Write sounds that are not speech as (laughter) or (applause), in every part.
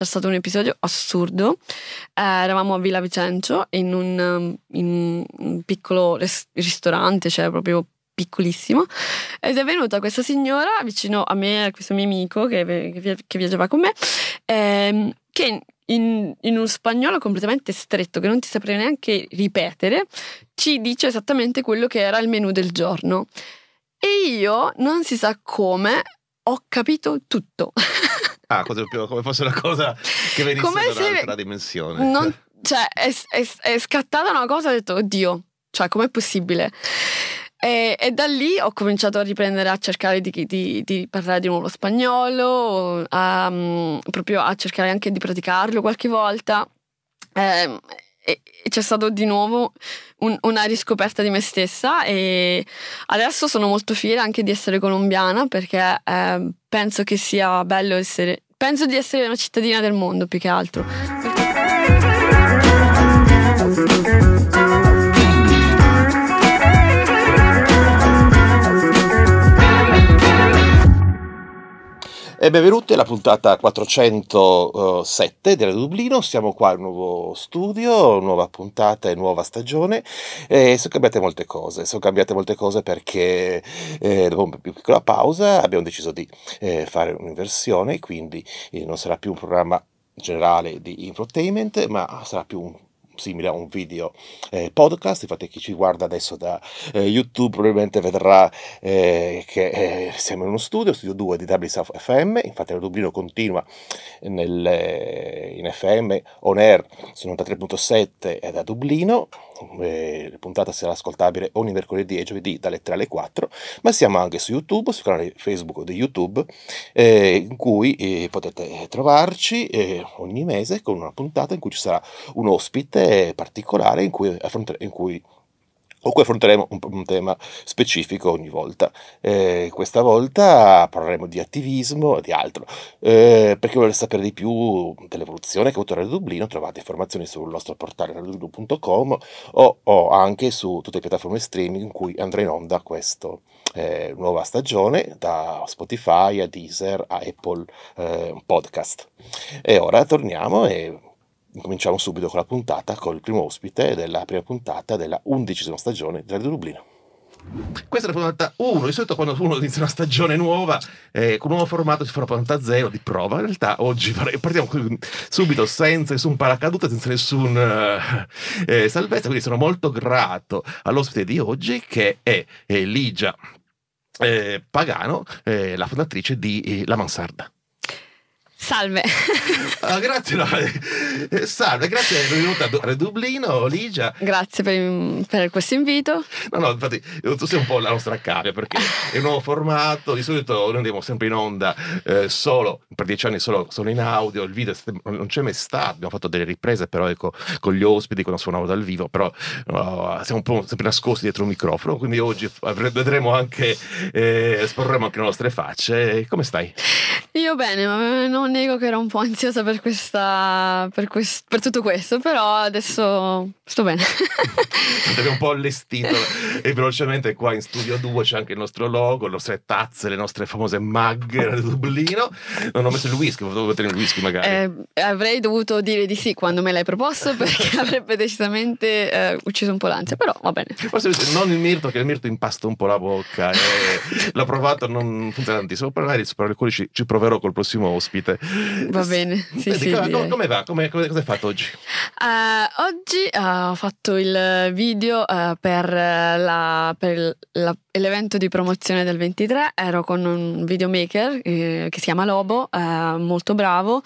È stato un episodio assurdo. Eh, eravamo a Villa Vicencio in un, um, in un piccolo res- ristorante, cioè proprio piccolissimo, ed è venuta questa signora vicino a me, a questo mio amico che, che, viaggiava con me, ehm, che in, in uno spagnolo completamente stretto, che non ti saprei neanche ripetere, ci dice esattamente quello che era il menù del giorno. E io, non si sa come, ho capito tutto. (laughs) Ah, come fosse una cosa che venisse come da un'altra dimensione. Non, (laughs) cioè, è, è, è, scattata una cosa e ho detto, oddio, cioè, com'è possibile? E, e, da lì ho cominciato a riprendere a cercare di, di, di parlare di nuovo spagnolo, a, um, proprio a cercare anche di praticarlo qualche volta. Eh, e c'è stato di nuovo un, una riscoperta di me stessa e adesso sono molto fiera anche di essere colombiana perché eh, penso che sia bello essere, penso di essere una cittadina del mondo più che altro. E benvenuti alla puntata 407 della Dublino, siamo qua in un nuovo studio, nuova puntata e nuova stagione e sono cambiate molte cose, sono cambiate molte cose perché eh, dopo una più piccola pausa abbiamo deciso di eh, fare un'inversione, quindi eh, non sarà più un programma generale di infotainment ma sarà più un simile a un video eh, podcast, infatti chi ci guarda adesso da eh, YouTube probabilmente vedrà eh, che eh, siamo in uno studio, studio 2 di WSAF FM, infatti la Dublino continua nel, in FM on air su 93.7 da Dublino, eh, la puntata sarà ascoltabile ogni mercoledì e giovedì dalle 3 alle 4, ma siamo anche su YouTube, sul canale Facebook di YouTube, eh, in cui eh, potete trovarci eh, ogni mese con una puntata in cui ci sarà un ospite particolare in cui, affronter- in cui con cui affronteremo un, un tema specifico ogni volta. Eh, questa volta parleremo di attivismo e di altro. Eh, per chi vuole sapere di più dell'evoluzione che ha avuto Radio Dublino trovate informazioni sul nostro portale radiodublino.com o, o, anche su tutte le piattaforme streaming in cui andrà in onda questa eh, nuova stagione da Spotify a Deezer a Apple eh, Podcast. E ora torniamo e cominciamo subito con la puntata, con il primo ospite della prima puntata della undicesima stagione di Radio Dublino. Questa è la puntata 1, di solito quando uno inizia una stagione nuova eh, con un nuovo formato si fa la puntata 0 di prova, in realtà oggi partiamo subito senza nessun paracadute, senza nessun eh, eh, salvezza, quindi sono molto grato all'ospite di oggi che è eh, Ligia eh, Pagano, eh, la fondatrice di La Mansarda. Salve. Ah, grazie, no. Eh, salve, grazie per essere venuta a Dublino, Ligia. Grazie per, per questo invito. No, no, infatti, eh, tu sei un po' la nostra cavia perché è un nuovo formato. Di solito noi andiamo sempre in onda eh, solo, per dieci anni solo, solo, in audio. Il video non c'è mai stato. Abbiamo fatto delle riprese, però, ecco, con gli ospiti quando suonavo dal vivo. Però no, siamo un po' sempre nascosti dietro un microfono. Quindi oggi vedremo anche, eh, esporremo anche le nostre facce. Come stai? Io bene, ma non non nego che ero un po' ansiosa per, questa, per, quest, per tutto questo, però adesso sto bene. Abbiamo un po' allestito (laughs) e velocemente qua in Studio 2 c'è anche il nostro logo, le nostre tazze, le nostre famose mug (laughs) di Dublino. Non ho messo il whisky, potevo mettere il whisky magari. Eh, avrei dovuto dire di sì quando me l'hai proposto perché (laughs) avrebbe decisamente eh, ucciso un po' l'ansia, però va bene. Forse non il mirto, che il mirto impasta un po' la bocca. Eh. l'ho provato, non funziona tantissimo. Però magari superalcolici ci proverò col prossimo ospite (laughs) Va bene. Sì, Vedi, sì, come, come va? Come, come, cosa hai fatto oggi? Uh, oggi uh, ho fatto il video uh, per, la, per la, l'evento di promozione del 23. Ero con un videomaker eh, che si chiama Lobo, molto bravo,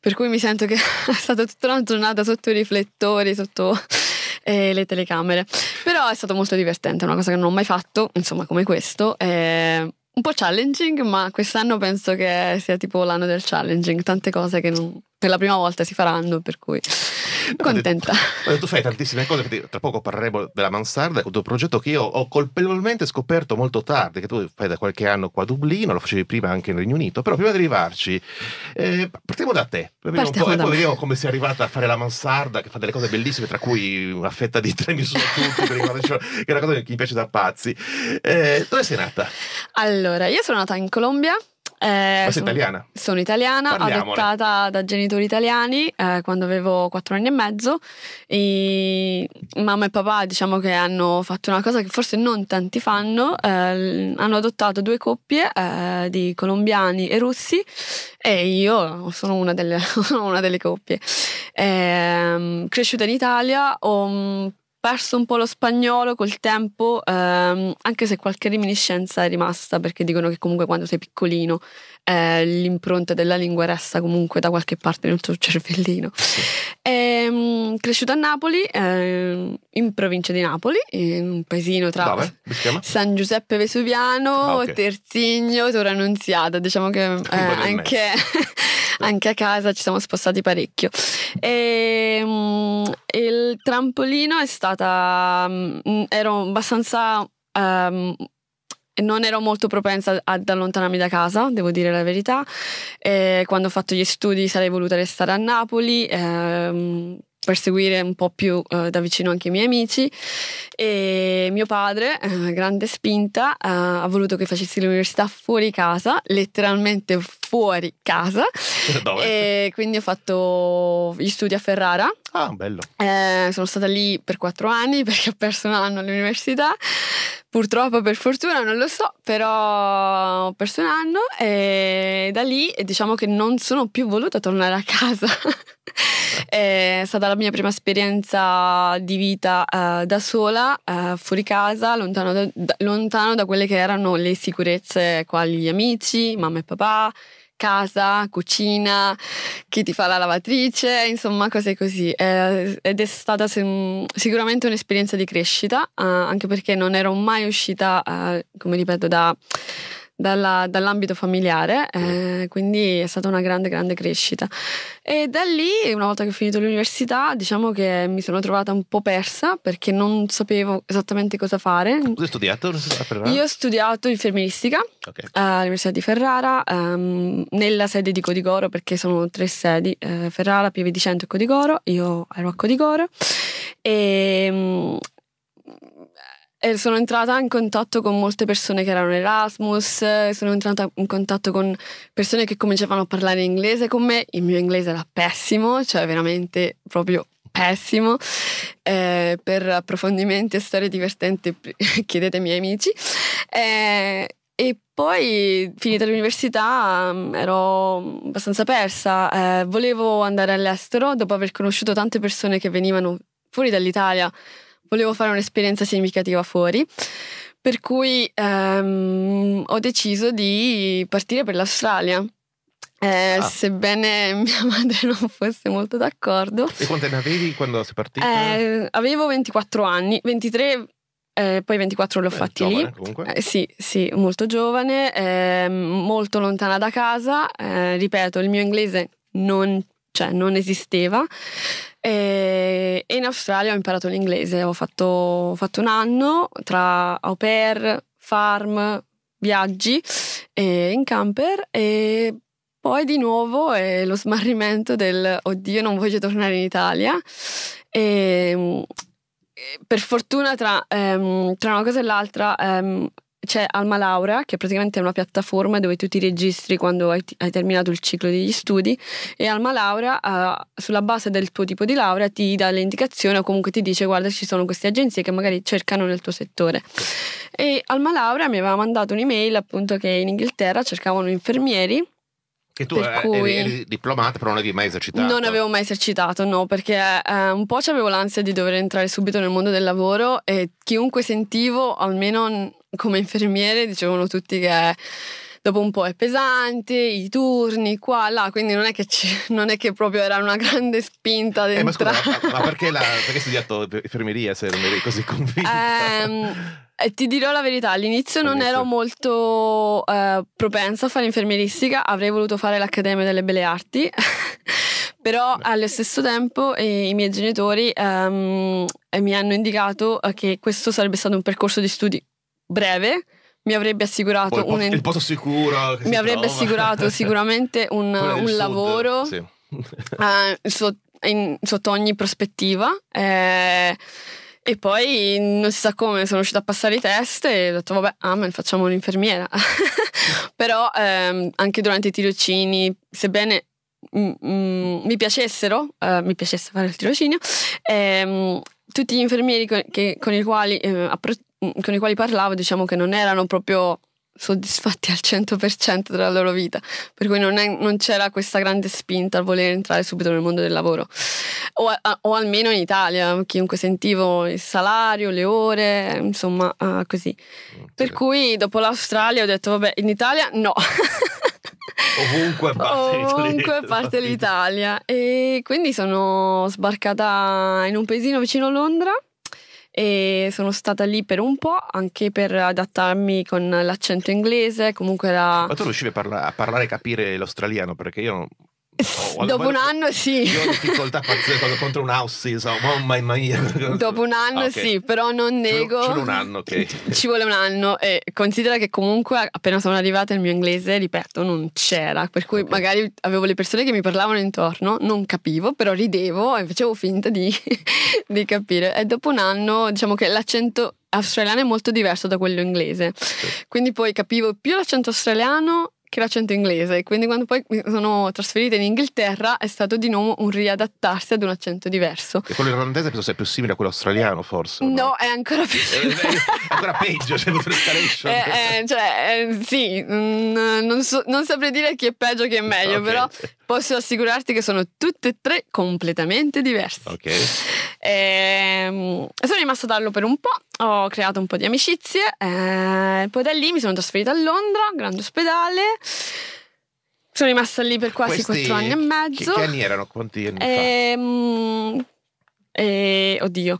per cui mi sento che (laughs) è stata tutta una giornata sotto i riflettori, sotto (laughs) le telecamere. Però è stato molto divertente, una cosa che non ho mai fatto, insomma, come questo. Eh, un po' challenging, ma quest'anno penso che sia tipo l'anno del challenging, tante cose che non, per la prima volta si faranno, per cui contenta. Detto, tu fai tantissime cose, tra poco parleremo della Mansarda, un tuo progetto che io ho colpevolmente scoperto molto tardi, che tu fai da qualche anno qua a Dublino, lo facevi prima anche nel Regno Unito, però prima di arrivarci, eh, partiamo da te, partiamo po', da poi eh, vediamo come sei arrivata a fare la Mansarda, che fa delle cose bellissime, tra cui una fetta di treni su tutti, cioè, che è una cosa che mi piace da pazzi. Eh, dove sei nata? Allora, io sono nata in Colombia, eh, sono, italiana? Sono italiana, adottata da genitori italiani eh, quando avevo quattro anni e mezzo. E mamma e papà diciamo che hanno fatto una cosa che forse non tanti fanno, eh, hanno adottato due coppie eh, di colombiani e russi e io sono una delle, (laughs) una delle coppie. Ehm, cresciuta in Italia, ho perso un po' lo spagnolo col tempo, ehm, anche se qualche reminiscenza è rimasta, perché dicono che comunque quando sei piccolino eh, l'impronta della lingua resta comunque da qualche parte nel tuo (laughs) cervellino. Ehm, cresciuto a Napoli, ehm, in provincia di Napoli, in un paesino tra Dove? San Giuseppe Vesuviano, ah, okay. Terzigno, Torre Annunziata, diciamo che eh, anche... (laughs) anche a casa ci siamo spostati parecchio. E, um, il trampolino è stata... Um, ero abbastanza... Um, non ero molto propensa ad allontanarmi da casa, devo dire la verità. Eh, quando ho fatto gli studi sarei voluta restare a Napoli. Ehm, per seguire un po' più eh, da vicino anche i miei amici e mio padre, eh, grande spinta, eh, ha voluto che facessi l'università fuori casa, letteralmente fuori casa. (laughs) Dove? E quindi ho fatto gli studi a Ferrara. Ah, bello. Eh, sono stata lì per quattro anni perché ho perso un anno all'università. Purtroppo, per fortuna, non lo so, però ho perso un anno e da lì diciamo che non sono più voluta tornare a casa. (laughs) Eh, è stata la mia prima esperienza di vita eh, da sola, eh, fuori casa, lontano da, da, lontano da, quelle che erano le sicurezze quali gli amici, mamma e papà, casa, cucina, chi ti fa la lavatrice, insomma cose così. Eh, ed è stata sicuramente un'esperienza di crescita, eh, anche perché non ero mai uscita, eh, come ripeto, da dalla, dall'ambito familiare, eh, quindi è stata una grande, grande crescita. E da lì, una volta che ho finito l'università, diciamo che mi sono trovata un po' persa perché non sapevo esattamente cosa fare. Cosa hai studiato? Io ho studiato infermieristica okay. all'Università di Ferrara, um, nella sede di Codigoro, perché sono tre sedi, eh, Ferrara, Pieve di Cento e Codigoro, io ero a Codigoro. E, ehm, e eh, sono entrata in contatto con molte persone che erano Erasmus, eh, sono entrata in contatto con persone che cominciavano a parlare inglese con me, il mio inglese era pessimo, cioè veramente proprio pessimo. Eh, per approfondimenti e storie divertenti (laughs) chiedete ai miei amici. Eh, e poi, finita l'università, mm, ero abbastanza persa. Eh, volevo andare all'estero dopo aver conosciuto tante persone che venivano fuori dall'Italia volevo fare un'esperienza significativa fuori, per cui ehm, ho deciso di partire per l'Australia. Eh, ah. Sebbene (laughs) mia madre non fosse molto d'accordo. E quante ne avevi quando sei partita? Eh, avevo 24 anni, 23, eh, poi 24 l'ho Beh, fatti giovane, lì. Comunque. Eh, sì, sì, molto giovane, eh, molto lontana da casa. Eh, ripeto, il mio inglese non, cioè, non esisteva. E, in Australia ho imparato l'inglese, ho fatto, ho fatto un anno tra au pair, farm, viaggi eh, in camper e poi di nuovo è lo smarrimento del oddio non voglio tornare in Italia. E, per fortuna tra, ehm, tra una cosa e l'altra ehm, c'è Alma Laura, che praticamente è una piattaforma dove tu ti registri quando hai, hai terminato il ciclo degli studi e Alma Laura, uh, sulla base del tuo tipo di laurea, ti dà le indicazioni o comunque ti dice guarda ci sono queste agenzie che magari cercano nel tuo settore. E Alma Laura mi aveva mandato un'email appunto che in Inghilterra cercavano infermieri che tu eh, eri, cui... eri diplomata, però non avevi mai esercitato. Non avevo mai esercitato, no, perché eh, un po' avevo l'ansia di dover entrare subito nel mondo del lavoro e chiunque sentivo, almeno come infermiere, dicevano tutti che dopo un po' è pesante, i turni qua, là, quindi non è che, (laughs) non è che proprio era una grande spinta ad eh, ma, scusa, ma, ma perché, hai studiato infermeria se non eri così (laughs) convinta? Um, eh, ti dirò la verità, all'inizio non ero molto eh, propensa a fare infermieristica, avrei voluto fare l'Accademia delle Belle Arti, (laughs) però Beh. allo stesso tempo eh, i miei genitori ehm, eh, mi hanno indicato eh, che questo sarebbe stato un percorso di studi breve, mi avrebbe assicurato Poi, un il posto sicuro mi avrebbe trova. assicurato (laughs) sicuramente un, un lavoro sì. eh, so, in, sotto ogni prospettiva eh, e poi non si sa come sono riuscita a passare i test e ho detto vabbè, amen, facciamo l'infermiera. (laughs) Però ehm, anche durante i tirocini, sebbene mh, mm, mh, mm, mi piacessero, eh, mi piacesse fare il tirocinio, ehm, tutti gli infermieri con, che, con, i quali, eh, mm, con i quali parlavo diciamo che non erano proprio soddisfatti al 100% della loro vita, per cui non, è, non, c'era questa grande spinta al voler entrare subito nel mondo del lavoro, o, a, o, almeno in Italia, chiunque sentivo il salario, le ore, insomma uh, così. Okay. Per cui dopo l'Australia ho detto, vabbè, in Italia no. (laughs) Ovunque (laughs) parte, Ovunque (laughs) parte l'Italia. E quindi sono sbarcata in un paesino vicino a Londra e sono stata lì per un po' anche per adattarmi con l'accento inglese, comunque la... Ma tu riuscivi a, parla- a parlare e capire l'australiano perché io Oh, dopo un anno sì. Io ho difficoltà pazzesca contro un house, so, mamma mia. Dopo un anno ah, okay. sì, però non nego. Ci vuole un anno, ok. (laughs) Ci vuole un anno e considera che comunque appena sono arrivata il mio inglese, ripeto, non c'era, per cui okay. magari avevo le persone che mi parlavano intorno, non capivo, però ridevo e facevo finta di, (laughs) di capire. E dopo un anno diciamo che l'accento australiano è molto diverso da quello inglese. Sì. Quindi poi capivo più l'accento australiano che l'accento inglese. Quindi quando poi mi sono trasferita in Inghilterra è stato di nuovo un riadattarsi ad un accento diverso. E quello irlandese penso sia più simile a quello australiano forse. No, no? è ancora più (laughs) È, ancora peggio, c'è cioè, l'escalation. Eh, eh, cioè, eh, sì, mm, non, so, non, saprei dire chi è peggio e chi è meglio, okay. però Posso assicurarti che sono tutte e tre completamente diverse. Ok. Ehm, sono rimasta a Dallo per un po', ho creato un po' di amicizie, eh, poi da lì mi sono trasferita a Londra, grande ospedale. Sono rimasta lì per quasi quattro anni e mezzo. Che, anni erano? Quanti anni ehm, e, eh, oddio,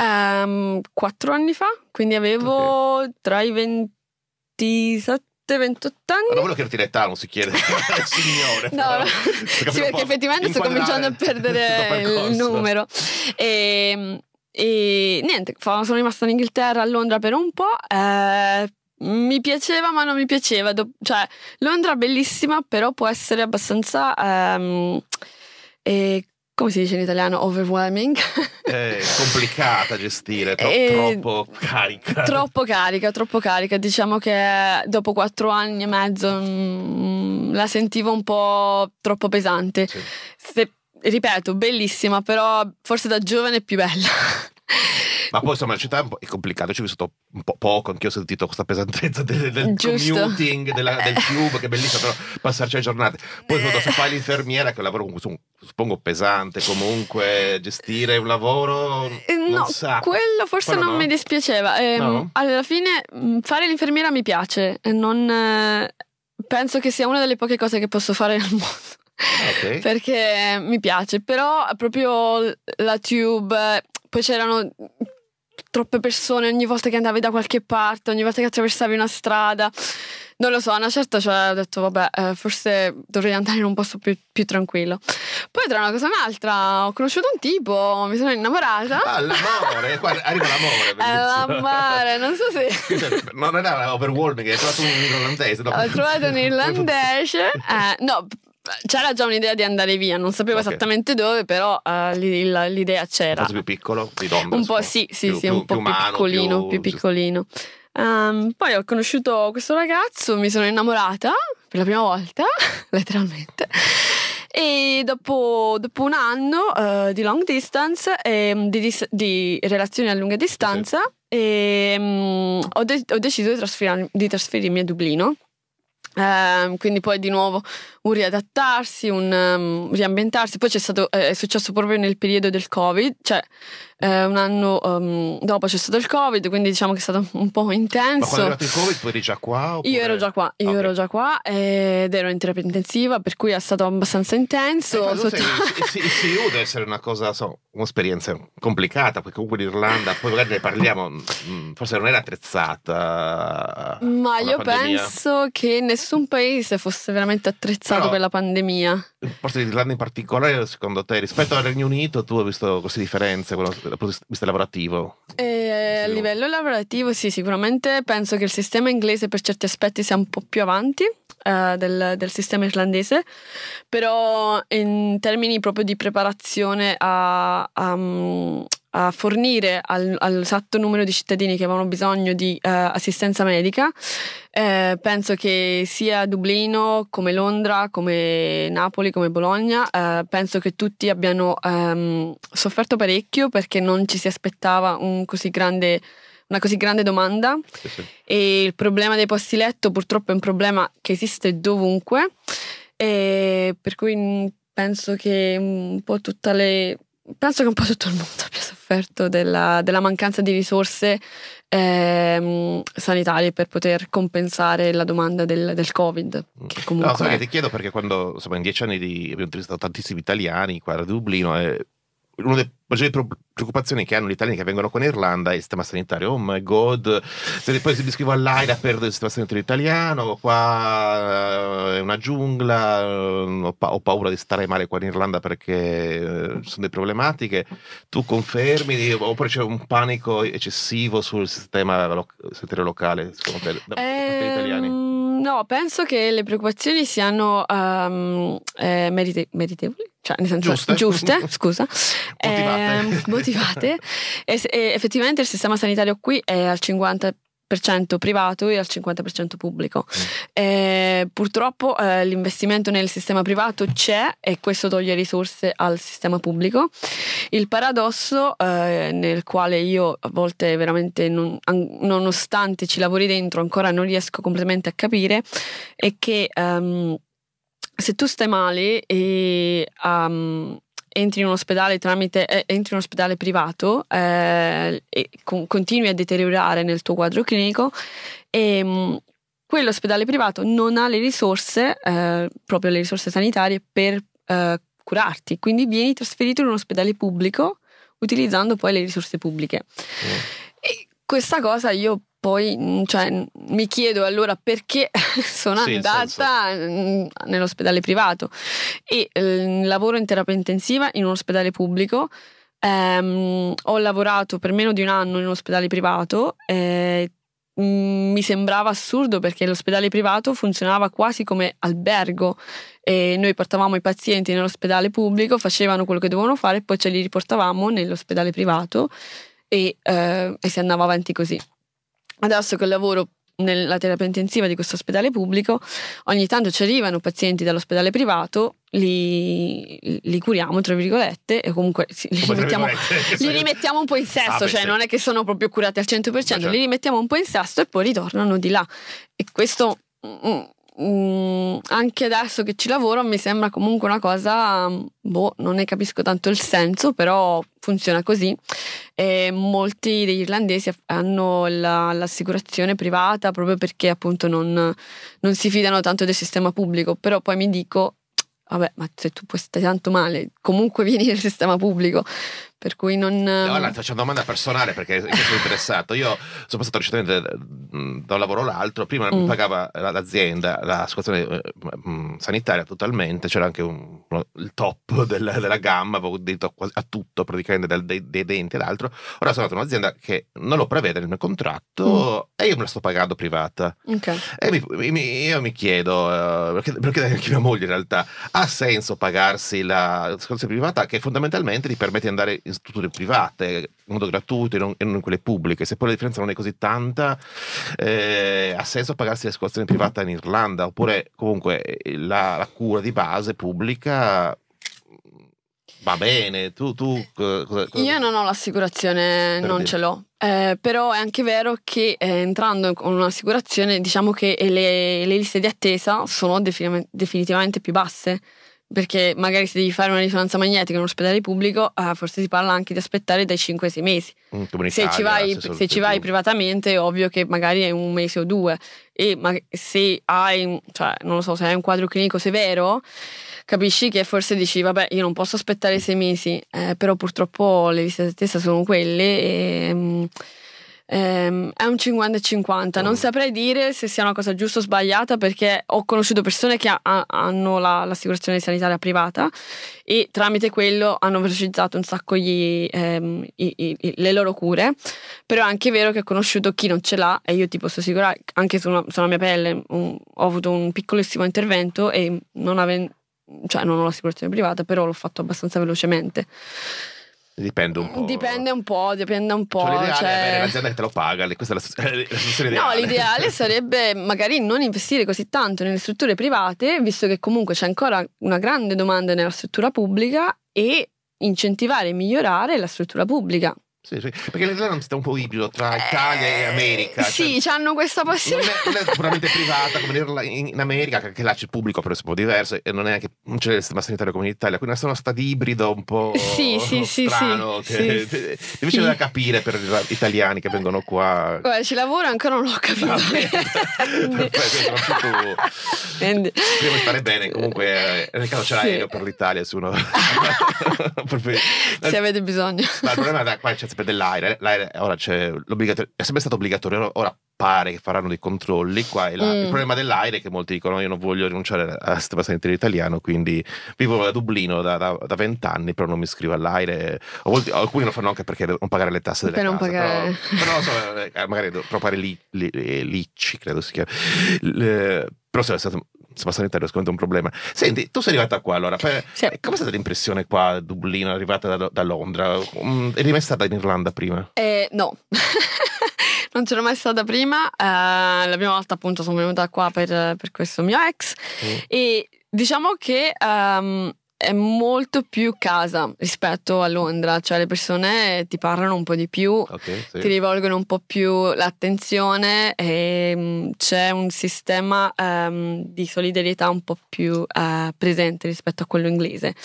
um, quattro anni fa, quindi avevo okay. tra i 27 28 anni. Ah, non volevo chiederti l'età, non si chiede (laughs) signore. no, no. sì, perché effettivamente sto cominciando a (laughs) perdere il numero. E, ehm, e niente, sono rimasta in Inghilterra, a Londra per un po'. Eh, mi piaceva ma non mi piaceva, Do- cioè Londra è bellissima però può essere abbastanza ehm, eh, come si dice in italiano, overwhelming. È (laughs) eh, complicata a gestire, tro eh, troppo carica. Troppo carica, troppo carica. Diciamo che dopo quattro anni e mezzo mh, mm, la sentivo un po' troppo pesante. Sì. Se, ripeto, bellissima, però forse da giovane è più bella. Ma poi insomma la città è, complicato, ci ho vissuto un po' poco, anch'io ho sentito questa pesantezza del, del (laughs) commuting, della, del cube, (laughs) che è bellissimo però passarci le giornate. Poi soprattutto se fai l'infermiera, che è un lavoro suppongo pesante comunque, gestire un lavoro... Eh, non no, sa. quello forse quello non no. mi dispiaceva. Eh, no? Alla fine mm, fare l'infermiera mi piace, non, eh, penso che sia una delle poche cose che posso fare al (laughs) mondo. Okay. Perché mi piace, però proprio la tube, poi c'erano troppe persone ogni volta che andavi da qualche parte, ogni volta che attraversavi una strada. Non lo so, una certa cioè, ho detto, vabbè, eh, forse dovrei andare in un posto più, più, tranquillo. Poi tra una cosa e un'altra ho conosciuto un tipo, mi sono innamorata. Ah, l'amore, arriva l'amore. L'amore, non so se... Ma non era overwhelming, hai trovato un irlandese. No. Ho trovato un (laughs) irlandese. Eh, no, c'era già un'idea di andare via, non sapevo okay. esattamente dove, però uh, l'idea c'era. Un po' più piccolo, di Dombra, Un po' sì, sì, più, sì, più, un po' più, umano, piccolino, più, piccolino. Um, poi ho conosciuto questo ragazzo, mi sono innamorata per la prima volta, (laughs) letteralmente. E dopo, dopo un anno uh, di long distance, um, di, dis- di, relazioni a lunga distanza, sì. e, um, ho, de- ho, deciso di, trasferir- di trasferirmi a Dublino. Um, quindi poi di nuovo un riadattarsi, un um, riambientarsi. Poi stato, eh, è successo proprio nel periodo del Covid, cioè eh, un anno um, dopo c'è stato il Covid, quindi diciamo che è stato un po' intenso. Ma quando è arrivato il Covid, tu eri già qua? Oppure... Io ero già qua, ah, io okay. ero già qua ed ero in terapia intensiva, per cui è stato abbastanza intenso. Eh, sotto... il, il, CEO deve essere una cosa, so, un'esperienza complicata, perché comunque l'Irlanda, poi magari ne parliamo, mm, mm, forse non era attrezzata. Ma io pandemia. penso che nessun paese fosse veramente attrezzato però, dopo la pandemia. Il posto dell'Irlanda in particolare, secondo te, rispetto al Regno Unito, tu hai visto queste differenze dal punto di vista lavorativo? Eh, A livello lavorativo, sì, sicuramente penso che il sistema inglese per certi aspetti sia un po' più avanti. Eh, del, del, sistema irlandese, però in termini proprio di preparazione a, a, mm, a fornire al, all'esatto numero di cittadini che avevano bisogno di uh, assistenza medica. Eh, penso che sia Dublino come Londra, come Napoli, come Bologna, eh, penso che tutti abbiano um, sofferto parecchio perché non ci si aspettava un così grande una così grande domanda sì, sì. e il problema dei posti letto purtroppo è un problema che esiste dovunque per cui mm, penso che mm, un po' tutte le penso che un po' tutto il mondo (laughs) abbia sofferto della, della mancanza di risorse ehm, sanitarie per poter compensare la domanda del, del Covid. Mm. Che comunque... No, so che ti chiedo perché quando insomma, in dieci anni di, abbiamo intervistato tantissimi italiani qua da Dublino e eh, una delle maggiori preoccupazioni che hanno gli italiani che vengono con Irlanda è il sistema sanitario. Oh my god, se poi si iscrivo all'AIDA perdo il sistema sanitario italiano, qua eh, è una giungla, eh, ho, pa- ho, paura di stare male qua in Irlanda perché ci eh, sono delle problematiche. Tu confermi oppure c'è un panico eccessivo sul sistema lo- sanitario locale, secondo te, da, ehm... italiani? No, penso che le preoccupazioni siano um, eh, merite- meritevoli, cioè nel senso giuste, giuste (laughs) scusa, motivate. Eh, motivate. (laughs) e, e effettivamente il sistema sanitario qui è al 50% privato e al 50% pubblico. Mm. Eh, purtroppo eh, l'investimento nel sistema privato c'è e questo toglie risorse al sistema pubblico. Il paradosso eh, nel quale io a volte veramente, non, an- nonostante ci lavori dentro, ancora non riesco completamente a capire è che um, se tu stai male e... Um, entri in un ospedale, tramite, eh, in un ospedale privato eh, e con, continui a deteriorare nel tuo quadro clinico e mh, mm, quell'ospedale privato non ha le risorse, eh, proprio le risorse sanitarie, per eh, curarti. Quindi vieni trasferito in un ospedale pubblico utilizzando poi le risorse pubbliche. Mm. E questa cosa io poi mm, cioè, mi chiedo allora perché (laughs) sono sì, andata senso. Mm, nell'ospedale privato e eh, lavoro in terapia intensiva in un ospedale pubblico. Ehm, ho lavorato per meno di un anno in un ospedale privato. Eh, mm, mi sembrava assurdo perché l'ospedale privato funzionava quasi come albergo e noi portavamo i pazienti nell'ospedale pubblico, facevano quello che dovevano fare e poi ce li riportavamo nell'ospedale privato e, eh, e si andava avanti così. Adesso che lavoro nella terapia intensiva di questo ospedale pubblico, ogni tanto ci arrivano pazienti dall'ospedale privato, li, li curiamo, tra virgolette, e comunque sì, li, rimettiamo, li, rimettiamo, un po' in ah, sesto, ah, cioè sì. non è che sono proprio curati al 100%, certo. li rimettiamo un po' in sesto e poi ritornano di là. E questo mm, mm, Mm, anche adesso che ci lavoro mi sembra comunque una cosa, boh, non ne capisco tanto il senso, però funziona così. E molti degli irlandesi hanno la, l'assicurazione privata proprio perché appunto non, non si fidano tanto del sistema pubblico, però poi mi dico, vabbè, ma se tu puoi stare tanto male, comunque (laughs) vieni nel sistema pubblico per cui non... No, ehm, la faccio una domanda personale perché sono interessato. Io sono passato recentemente da mm, un lavoro all'altro, prima mm. mi pagava l'azienda, la situazione eh, mm, mm, sanitaria totalmente, c'era anche un, il top della, della gamma, avevo detto a tutto praticamente dai, dei, dei denti ed altro. Ora sono andato in un'azienda che non lo prevede nel mio contratto mm. e io me la sto pagando privata. Okay. E mi, mi, io mi chiedo, eh, perché, perché anche mia moglie in realtà, ha senso pagarsi la situazione privata che fondamentalmente ti permette di andare in strutture private in modo gratuito e non, e non, in quelle pubbliche. Se poi la differenza non è così tanta, eh, ha senso pagarsi la l'escolazione privata in Irlanda oppure comunque eh, la, la cura di base pubblica mm, va bene, tu, tu cosa, cosa... Io non ho l'assicurazione, per non dire. ce l'ho. Eh, però è anche vero che eh, entrando con un'assicurazione diciamo che le, le, liste di attesa sono definitivamente più basse perché magari se devi fare una risonanza magnetica in un ospedale pubblico, eh, forse si parla anche di aspettare dai 5 6 mesi. Mm, se ci vai, se ci vai privatamente ovvio che magari è un mese o due e ma se hai, cioè, so, se hai, un quadro clinico severo, capisci che forse dici vabbè io non posso aspettare 6 mesi, eh, però purtroppo le liste d'attesa sono quelle e... Mh, mm, ehm, è un 50-50. e Non mm. saprei dire se sia una cosa giusta o sbagliata perché ho conosciuto persone che ha, hanno la, l'assicurazione sanitaria privata e tramite quello hanno velocizzato un sacco gli, ehm, i, i, le loro cure. Però è anche vero che ho conosciuto chi non ce l'ha e io ti posso assicurare, anche sulla, sulla mia pelle, un, ho avuto un piccolissimo intervento e non avevo cioè non ho l'assicurazione privata, però l'ho fatto abbastanza velocemente. Dipende un po'. Dipende un po', dipende un po'. Cioè, l'ideale cioè... è l'azienda che te lo paga, questa è la, (laughs) la soluzione ideale. No, l'ideale (laughs) sarebbe magari non investire così tanto nelle strutture private, visto che comunque c'è ancora una grande domanda nella struttura pubblica e incentivare e migliorare la struttura pubblica. Sì, sì. Perché l'Atlanta è un sistema un po' ibrido tra eh, Italia e America. Sì, cioè, hanno questa passione. Non è, sicuramente privata come dirla in, America, che là c'è il pubblico, però è un po' diverso, e non è che non c'è il sistema sanitario come in Italia, quindi è una sono di ibrido un po' (laughs) sì, sì, strano. Sì, che, sì. (laughs) Invece sì. da capire per gli italiani che vengono qua. Beh, ci lavoro ancora non l'ho capito. Ah, (laughs) Quindi... Speriamo di stare bene, comunque eh, nel caso c'è l'aereo per l'Italia, se uno... Se avete bisogno. Ma il problema è da qua c'è sempre dell'aereo. Eh, L'aereo ora c'è l'obbligatorio, è sempre stato obbligatorio, ora pare che faranno dei controlli qua e là. Mm. Il problema dell'aereo è che molti dicono io non voglio rinunciare al sistema sanitario italiano, quindi vivo da Dublino da vent'anni, però non mi iscrivo all'aereo. Alcuni lo fanno anche perché non pagare le tasse delle per case, non pagare. Però, però so, eh, magari devo lì, lì, eh, credo si chiama. Le, però se è stato insomma, sanitario è sicuramente un problema. Senti, tu sei arrivata qua allora, per, sì. Eh, com'è stata l'impressione qua a Dublino, arrivata da, da Londra? Mm, eri mai stata in Irlanda prima? Eh, no. (laughs) non c'ero mai stata prima, uh, la prima volta appunto sono venuta qua per, per questo mio ex mm. e diciamo che um, è molto più casa rispetto a Londra, cioè le persone ti parlano un po' di più, okay, sì. ti rivolgono un po' più l'attenzione e mm, c'è un sistema um, di solidarietà un po' più uh, presente rispetto a quello inglese.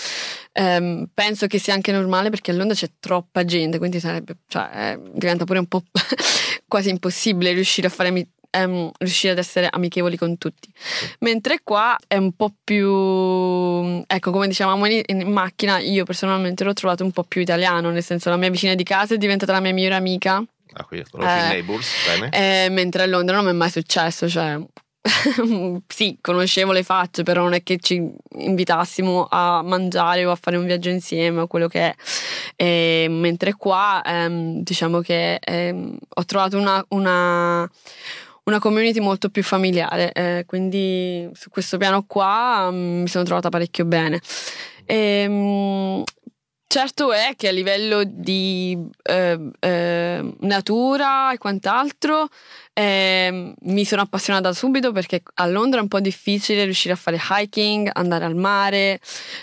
Um, penso che sia anche normale perché a Londra c'è troppa gente, quindi sarebbe, cioè, eh, diventa pure un po' (laughs) quasi impossibile riuscire a fare ehm, riuscire ad essere amichevoli con tutti. Mentre qua è un po' più, ecco, come dicevamo in, in, macchina, io personalmente l'ho trovato un po' più italiano, nel senso la mia vicina di casa è diventata la mia migliore amica. Ah, qui, eh, neighbors, bene. Eh, mentre a Londra non mi è mai successo, cioè (laughs) sì, conoscevo le facce, però non è che ci invitassimo a mangiare o a fare un viaggio insieme o quello che è. E, mentre qua ehm, diciamo che ehm, ho trovato una, una, una community molto più familiare, eh, quindi su questo piano qua mh, mm, mi sono trovata parecchio bene. E, ehm, mh, certo è che a livello di eh, eh, natura e quant'altro ehm, mi sono appassionata subito perché a Londra è un po' difficile riuscire a fare hiking, andare al mare,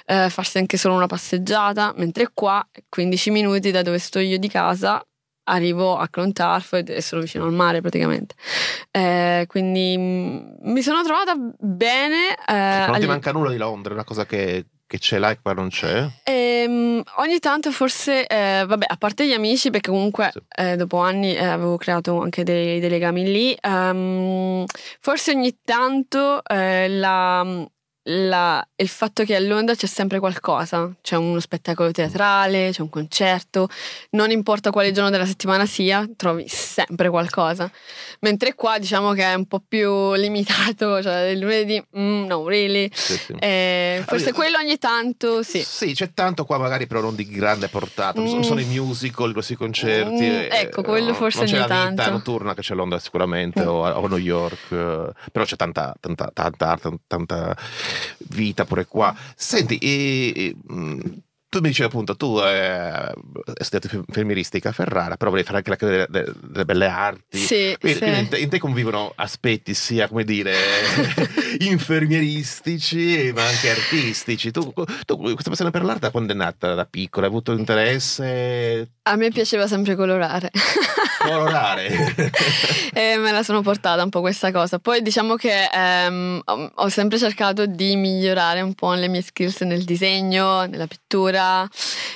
eh, farsi anche solo una passeggiata, mentre qua 15 minuti da dove sto io di casa arrivo a Clontarf e sono vicino al mare praticamente. Eh, quindi mm, mi sono trovata bene. Eh, non ti manca nulla di Londra, è una cosa che che ce l'hai qua non c'è? Ehm, ogni tanto forse, eh, vabbè, a parte gli amici, perché comunque sì. eh, dopo anni eh, avevo creato anche dei, dei legami lì, um, forse ogni tanto eh, la, mm, la, il fatto che a Londra c'è sempre qualcosa, c'è uno spettacolo teatrale, c'è un concerto, non importa quale giorno della settimana sia, trovi sempre qualcosa. Mentre qua diciamo che è un po' più limitato, (laughs) cioè il lunedì, mm, no, really. Sì, sì. Eh, forse allora, quello ogni tanto, sì. Sì, c'è tanto qua magari, però non di grande portata. Mm. Sono, i mm. musical, questi concerti. Mm, eh, ecco, quello no, forse ogni tanto. C'è la vita notturna che c'è a Londra sicuramente, mm. o, a, o New York, eh, però c'è tanta, tanta, tanta arte, tanta vita pure qua. Senti, e, e, mm, tu mi dici appunto, tu eh, hai studiato filmiristica a Ferrara, però volevi fare anche la carriera delle, delle, belle arti. Sì, quindi, sì. quindi in, te, in, te, convivono aspetti sia, come dire, (laughs) infermieristici, ma anche artistici. Tu, tu questa passione per l'arte da quando è nata? Da piccola? Hai avuto interesse? A me piaceva sempre colorare. (laughs) colorare? (laughs) e eh, me la sono portata un po' questa cosa. Poi diciamo che ehm, ho sempre cercato di migliorare un po' le mie skills nel disegno, nella pittura natura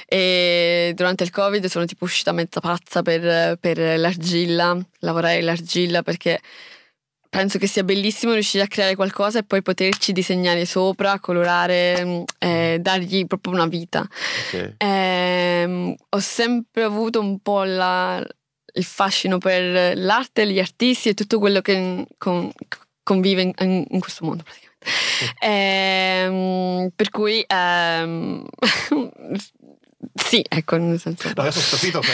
e durante il covid sono tipo uscita mezza pazza per, per l'argilla, lavorare l'argilla perché penso che sia bellissimo riuscire a creare qualcosa e poi poterci disegnare sopra, colorare, eh, dargli proprio una vita. Okay. Eh, ho sempre avuto un po' la, il fascino per l'arte, gli artisti e tutto quello che con, convive in, in questo mondo praticamente. (laughs) ehm, per cui ehm, (laughs) Sì, ecco, nel senso. No, adesso ho capito che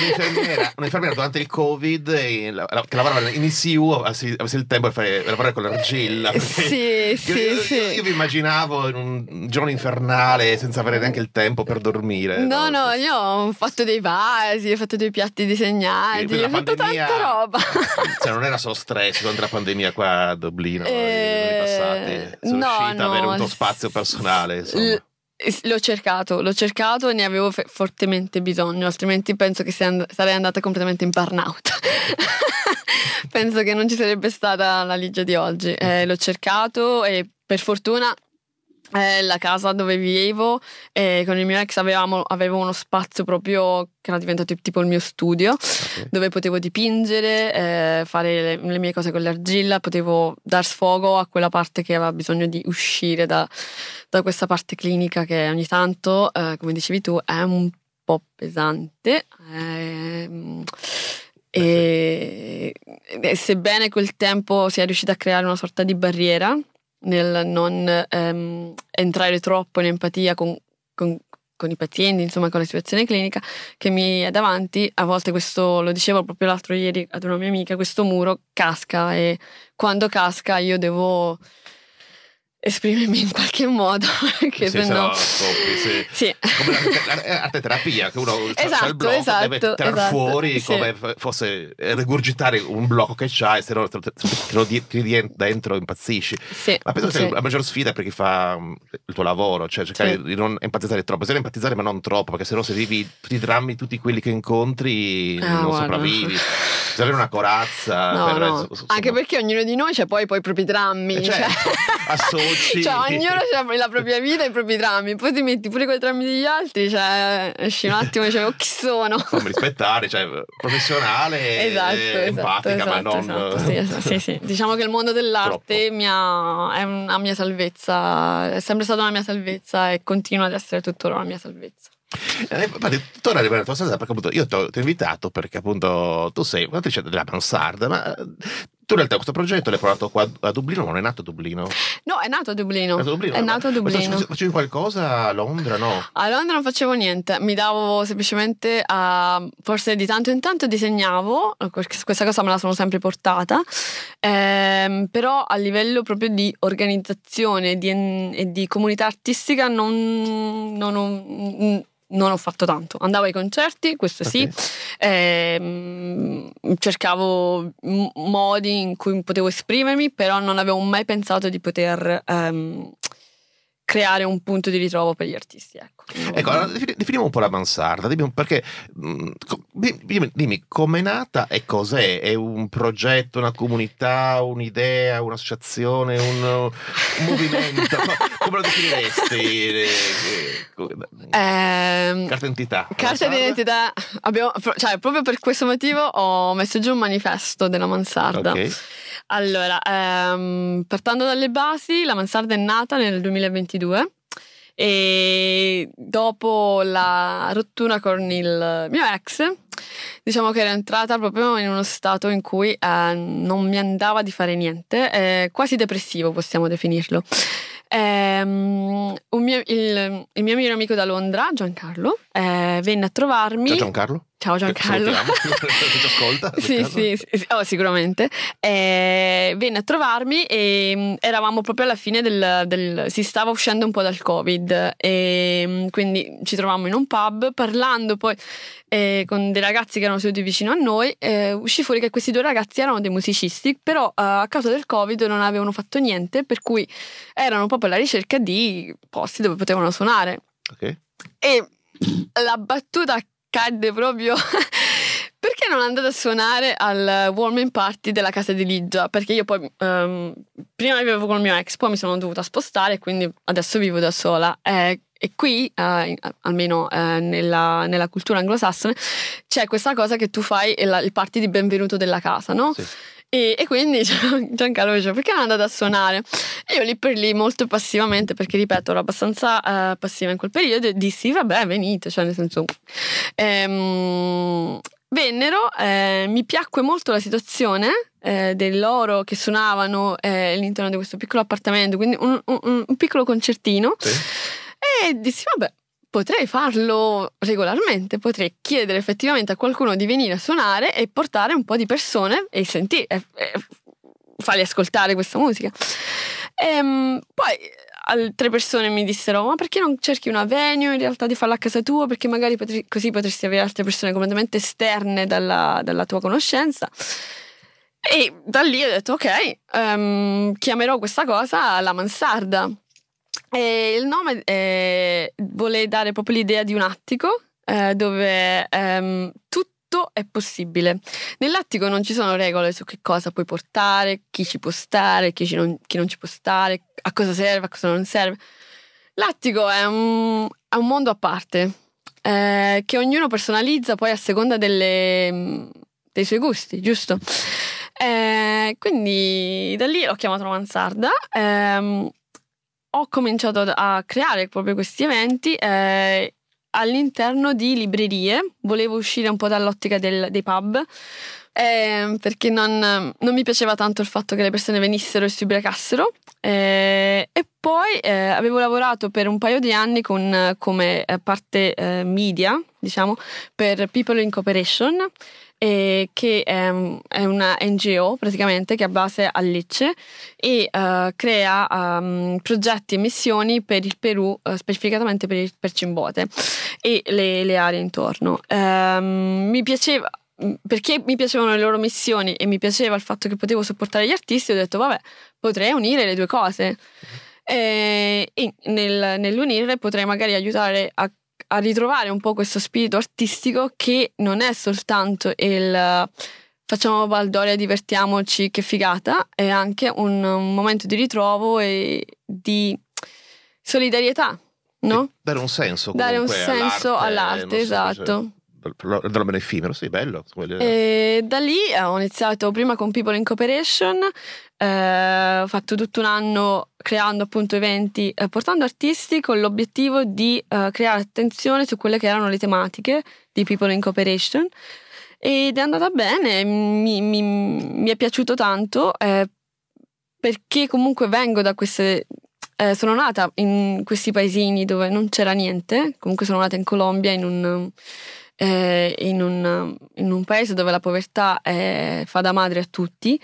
un'infermiera, un'infermiera durante il Covid che lavorava in ICU avesse, il tempo per lavorare con l'argilla. Sì, eh, sì, io, sì. Io, io vi immaginavo in un giorno infernale senza avere neanche il tempo per dormire. No, no, no io ho fatto dei vasi, ho fatto dei piatti disegnati, ho pandemia, fatto tanta roba. (laughs) Cioè, non era solo stress durante la pandemia qua a Dublino. Eh, trovate? Eh, no, riuscita no, avere un tuo spazio personale? L'ho cercato, l'ho cercato e ne avevo fortemente bisogno, altrimenti penso che and sarei andata completamente in burnout. (laughs) penso che non ci sarebbe stata la legge di oggi. Eh, mm. l'ho cercato e per fortuna eh, la casa dove vivevo e eh, con il mio ex avevamo, avevo uno spazio proprio che era diventato tipo il mio studio okay. dove potevo dipingere, eh, fare le, le, mie cose con l'argilla, potevo dar sfogo a quella parte che aveva bisogno di uscire da, da questa parte clinica che ogni tanto, eh, come dicevi tu, è un po' pesante. Ehm, eh e sebbene col tempo sia riuscita a creare una sorta di barriera nel non ehm, entrare troppo in empatia con, con, con, i pazienti, insomma con la situazione clinica che mi è davanti, a volte questo, lo dicevo proprio l'altro ieri ad una mia amica, questo muro casca e quando casca io devo esprimermi in qualche modo perché (laughs) sì, se no, no scopri, sì. sì. come l'arte terapia che uno esatto, il blocco esatto, deve tirar esatto, fuori sì. come fosse eh, regurgitare un blocco che c'hai se no te lo tiri dentro impazzisci sì, ma penso che la maggior sfida per chi fa mm, il tuo lavoro cioè cercare di non empatizzare troppo bisogna empatizzare ma non troppo perché se no se vivi tutti i drammi tutti quelli che incontri ah, non guarda. sopravvivi avere una corazza no, per, no. Insomma, anche perché ognuno di noi c'ha poi, poi i propri drammi cioè, cioè. assolutamente cioè, sì. cioè, ognuno ha la propria vita e i propri drammi, poi ti metti pure con i drammi degli altri, cioè, esci un attimo e dici, oh, chi sono? Come rispettare, cioè, professionale, esatto, esatto, empatica, esatto, ma non... Esatto, sì, esatto, sì, sì, (laughs) Diciamo che il mondo dell'arte mia, è una mia salvezza, è sempre stata una mia salvezza e continua ad essere tuttora una mia salvezza. Eh, torna a alla tua storia perché appunto io ti ho, invitato perché appunto tu sei un'attrice della mansarda ma tu in realtà questo progetto l'hai portato qua a Dublino, ma non è nato a Dublino? No, è nato a Dublino. È nato a Dublino? È nato a Dublino. facevi qualcosa a Londra, no? A Londra non facevo niente, mi davo semplicemente a... forse di tanto in tanto disegnavo, eh, questa cosa me la sono sempre portata, ehm, però a livello proprio di organizzazione di, e di comunità artistica non, non, non non ho fatto tanto. Andavo ai concerti, questo okay. sì, ehm, cercavo modi in cui potevo esprimermi, però non avevo mai pensato di poter ehm, creare un punto di ritrovo per gli artisti. Ecco. Ecco, allora, mm-hmm. definiamo un po' la mansarda, perché mm, dimmi, dimmi com'è nata e cos'è? È un progetto, una comunità, un'idea, un'associazione, un, un movimento? Come lo definiresti? Eh, eh, ehm, carta d'identità. Carta d'identità, cioè, proprio per questo motivo ho messo giù un manifesto della mansarda. Okay. Allora, ehm, partendo dalle basi, la mansarda è nata nel 2022 e dopo la rottura con il mio ex, diciamo che ero entrata proprio in uno stato in cui eh, non mi andava di fare niente, eh, quasi depressivo possiamo definirlo. Eh, mio, il, il mio migliore amico da Londra, Giancarlo, eh, venne a trovarmi. Ciao Giancarlo. Ciao Giancarlo. Ci (laughs) ascolta? sì, sì, sì oh, sicuramente. Eh, venne a trovarmi e mm, eravamo proprio alla fine del, del, si stava uscendo un po' dal Covid e mm, quindi ci trovavamo in un pub parlando poi eh, con dei ragazzi che erano seduti vicino a noi, eh, uscì fuori che questi due ragazzi erano dei musicisti, però eh, a causa del Covid non avevano fatto niente, per cui erano proprio alla ricerca di posti dove potevano suonare. Ok. E la battuta cadde proprio (laughs) perché non andate a suonare al warming party della casa di Ligia? Perché io poi um, prima vivevo con il mio ex, poi mi sono dovuta spostare, quindi adesso vivo da sola. Eh, e qui, eh, almeno eh, nella, nella, cultura anglosassone, c'è questa cosa che tu fai il party di benvenuto della casa, no? Sì. E, e quindi (laughs) Giancarlo diceva perché non andate a suonare? E io lì per lì molto passivamente, perché ripeto ero abbastanza uh, passiva in quel periodo, dissi vabbè venite, cioè nel senso... Ehm, vennero, eh, mi piacque molto la situazione eh, dell'oro che suonavano eh, all'interno di questo piccolo appartamento, quindi un, un, un piccolo concertino. Sì. E dissi, vabbè, potrei farlo regolarmente, potrei chiedere effettivamente a qualcuno di venire a suonare e portare un po' di persone e sentire, e, e fargli ascoltare questa musica. E, ehm, poi altre persone mi dissero: Ma perché non cerchi una venue in realtà di farla a casa tua? Perché magari potre- così potresti avere altre persone completamente esterne dalla, dalla tua conoscenza. E da lì ho detto: Ok, um, chiamerò questa cosa la mansarda. E il nome eh, vuole dare proprio l'idea di un attico eh, dove ehm, tutto è possibile. Nell'attico non ci sono regole su che cosa puoi portare, chi ci può stare, chi, non, chi non, ci può stare, a cosa serve, a cosa non serve. L'attico è un, è un mondo a parte eh, che ognuno personalizza poi a seconda delle, dei suoi gusti, giusto? Eh, quindi da lì l'ho chiamato la mansarda. Ehm, ho cominciato a creare proprio questi eventi eh, all'interno di librerie. Volevo uscire un po' dall'ottica del, dei pub. Eh, perché non, non, mi piaceva tanto il fatto che le persone venissero e si ubriacassero. Eh, e poi eh, avevo lavorato per un paio di anni con, come eh, parte eh, media, diciamo, per People in Cooperation, eh, che è, è, una NGO praticamente che ha base a Lecce e eh, crea um, progetti e missioni per il Perù, eh, specificatamente per, il, per Cimbote e le, le aree intorno. Ehm, mi piaceva, perché mi piacevano le loro missioni e mi piaceva il fatto che potevo supportare gli artisti, ho detto vabbè, potrei unire le due cose. Mm-hmm. E nel, nell'unire potrei magari aiutare a a ritrovare un po' questo spirito artistico che non è soltanto il eh, facciamo baldoria, divertiamoci, che figata, è anche un, un momento di ritrovo e di solidarietà, no? E dare un senso Dare un senso all'arte, all'arte esatto. Dell'omeno effimero, sì, bello. E eh, da lì eh, ho iniziato prima con People in Cooperation, eh, ho fatto tutto un anno creando appunto eventi, eh, portando artisti con l'obiettivo di eh, creare attenzione su quelle che erano le tematiche di People in Cooperation ed è andata bene, mi, mi, mi è piaciuto tanto eh, perché comunque vengo da queste... Eh, sono nata in questi paesini dove non c'era niente, comunque sono nata in Colombia in un, eh, in un, in un paese dove la povertà eh, fa da madre a tutti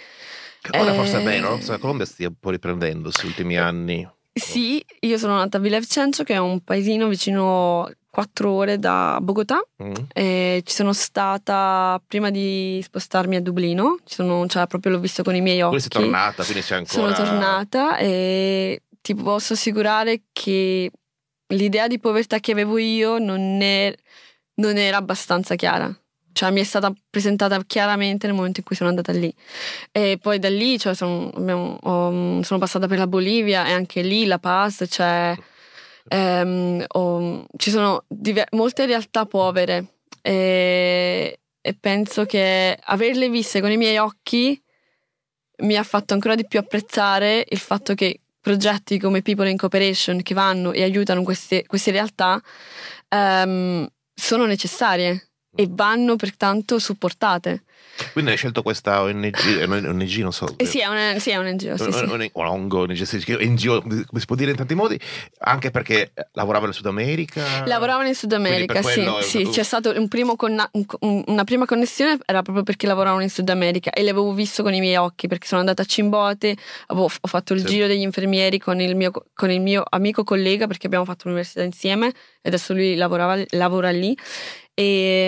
Ora eh... forse è vero, la ehm, cioè, Colombia stia un po' riprendendo questi ultimi eh, anni. Sì, io sono nata a Villavicencio, che è un paesino vicino quattro ore da Bogotà. Mm. E ci sono stata prima di spostarmi a Dublino, sono, cioè proprio l'ho visto con i miei occhi. Quindi sei tornata, quindi sei ancora... Sono tornata e ti posso assicurare che l'idea di povertà che avevo io non, è, non era abbastanza chiara cioè mi è stata presentata chiaramente nel momento in cui sono andata lì. E poi da lì cioè, sono, abbiamo, ho, mm, sono, passata per la Bolivia e anche lì La Paz, cioè, ehm, ho, ci sono diver- molte realtà povere e, e, penso che averle viste con i miei occhi mi ha fatto ancora di più apprezzare il fatto che progetti come People in Cooperation che vanno e aiutano queste, queste realtà ehm, sono necessarie e vanno pertanto supportate. Quindi hai scelto questa ONG, eh, ONG non so. Eh sì, è un, sì, è un NGO. Sì, sì. Un, ongo, NGO, NGO, come si può dire in tanti modi, anche perché lavorava in Sud America. Lavorava in Sud America, sì. sì stato... C'è stata un conna- un, una prima connessione, era proprio perché lavoravano in Sud America e l'avevo visto con i miei occhi perché sono andata a Cimbote, avevo, ho fatto il sì. giro degli infermieri con il, mio, con il mio amico collega perché abbiamo fatto l'università insieme e adesso lui lavorava, lavora lì e,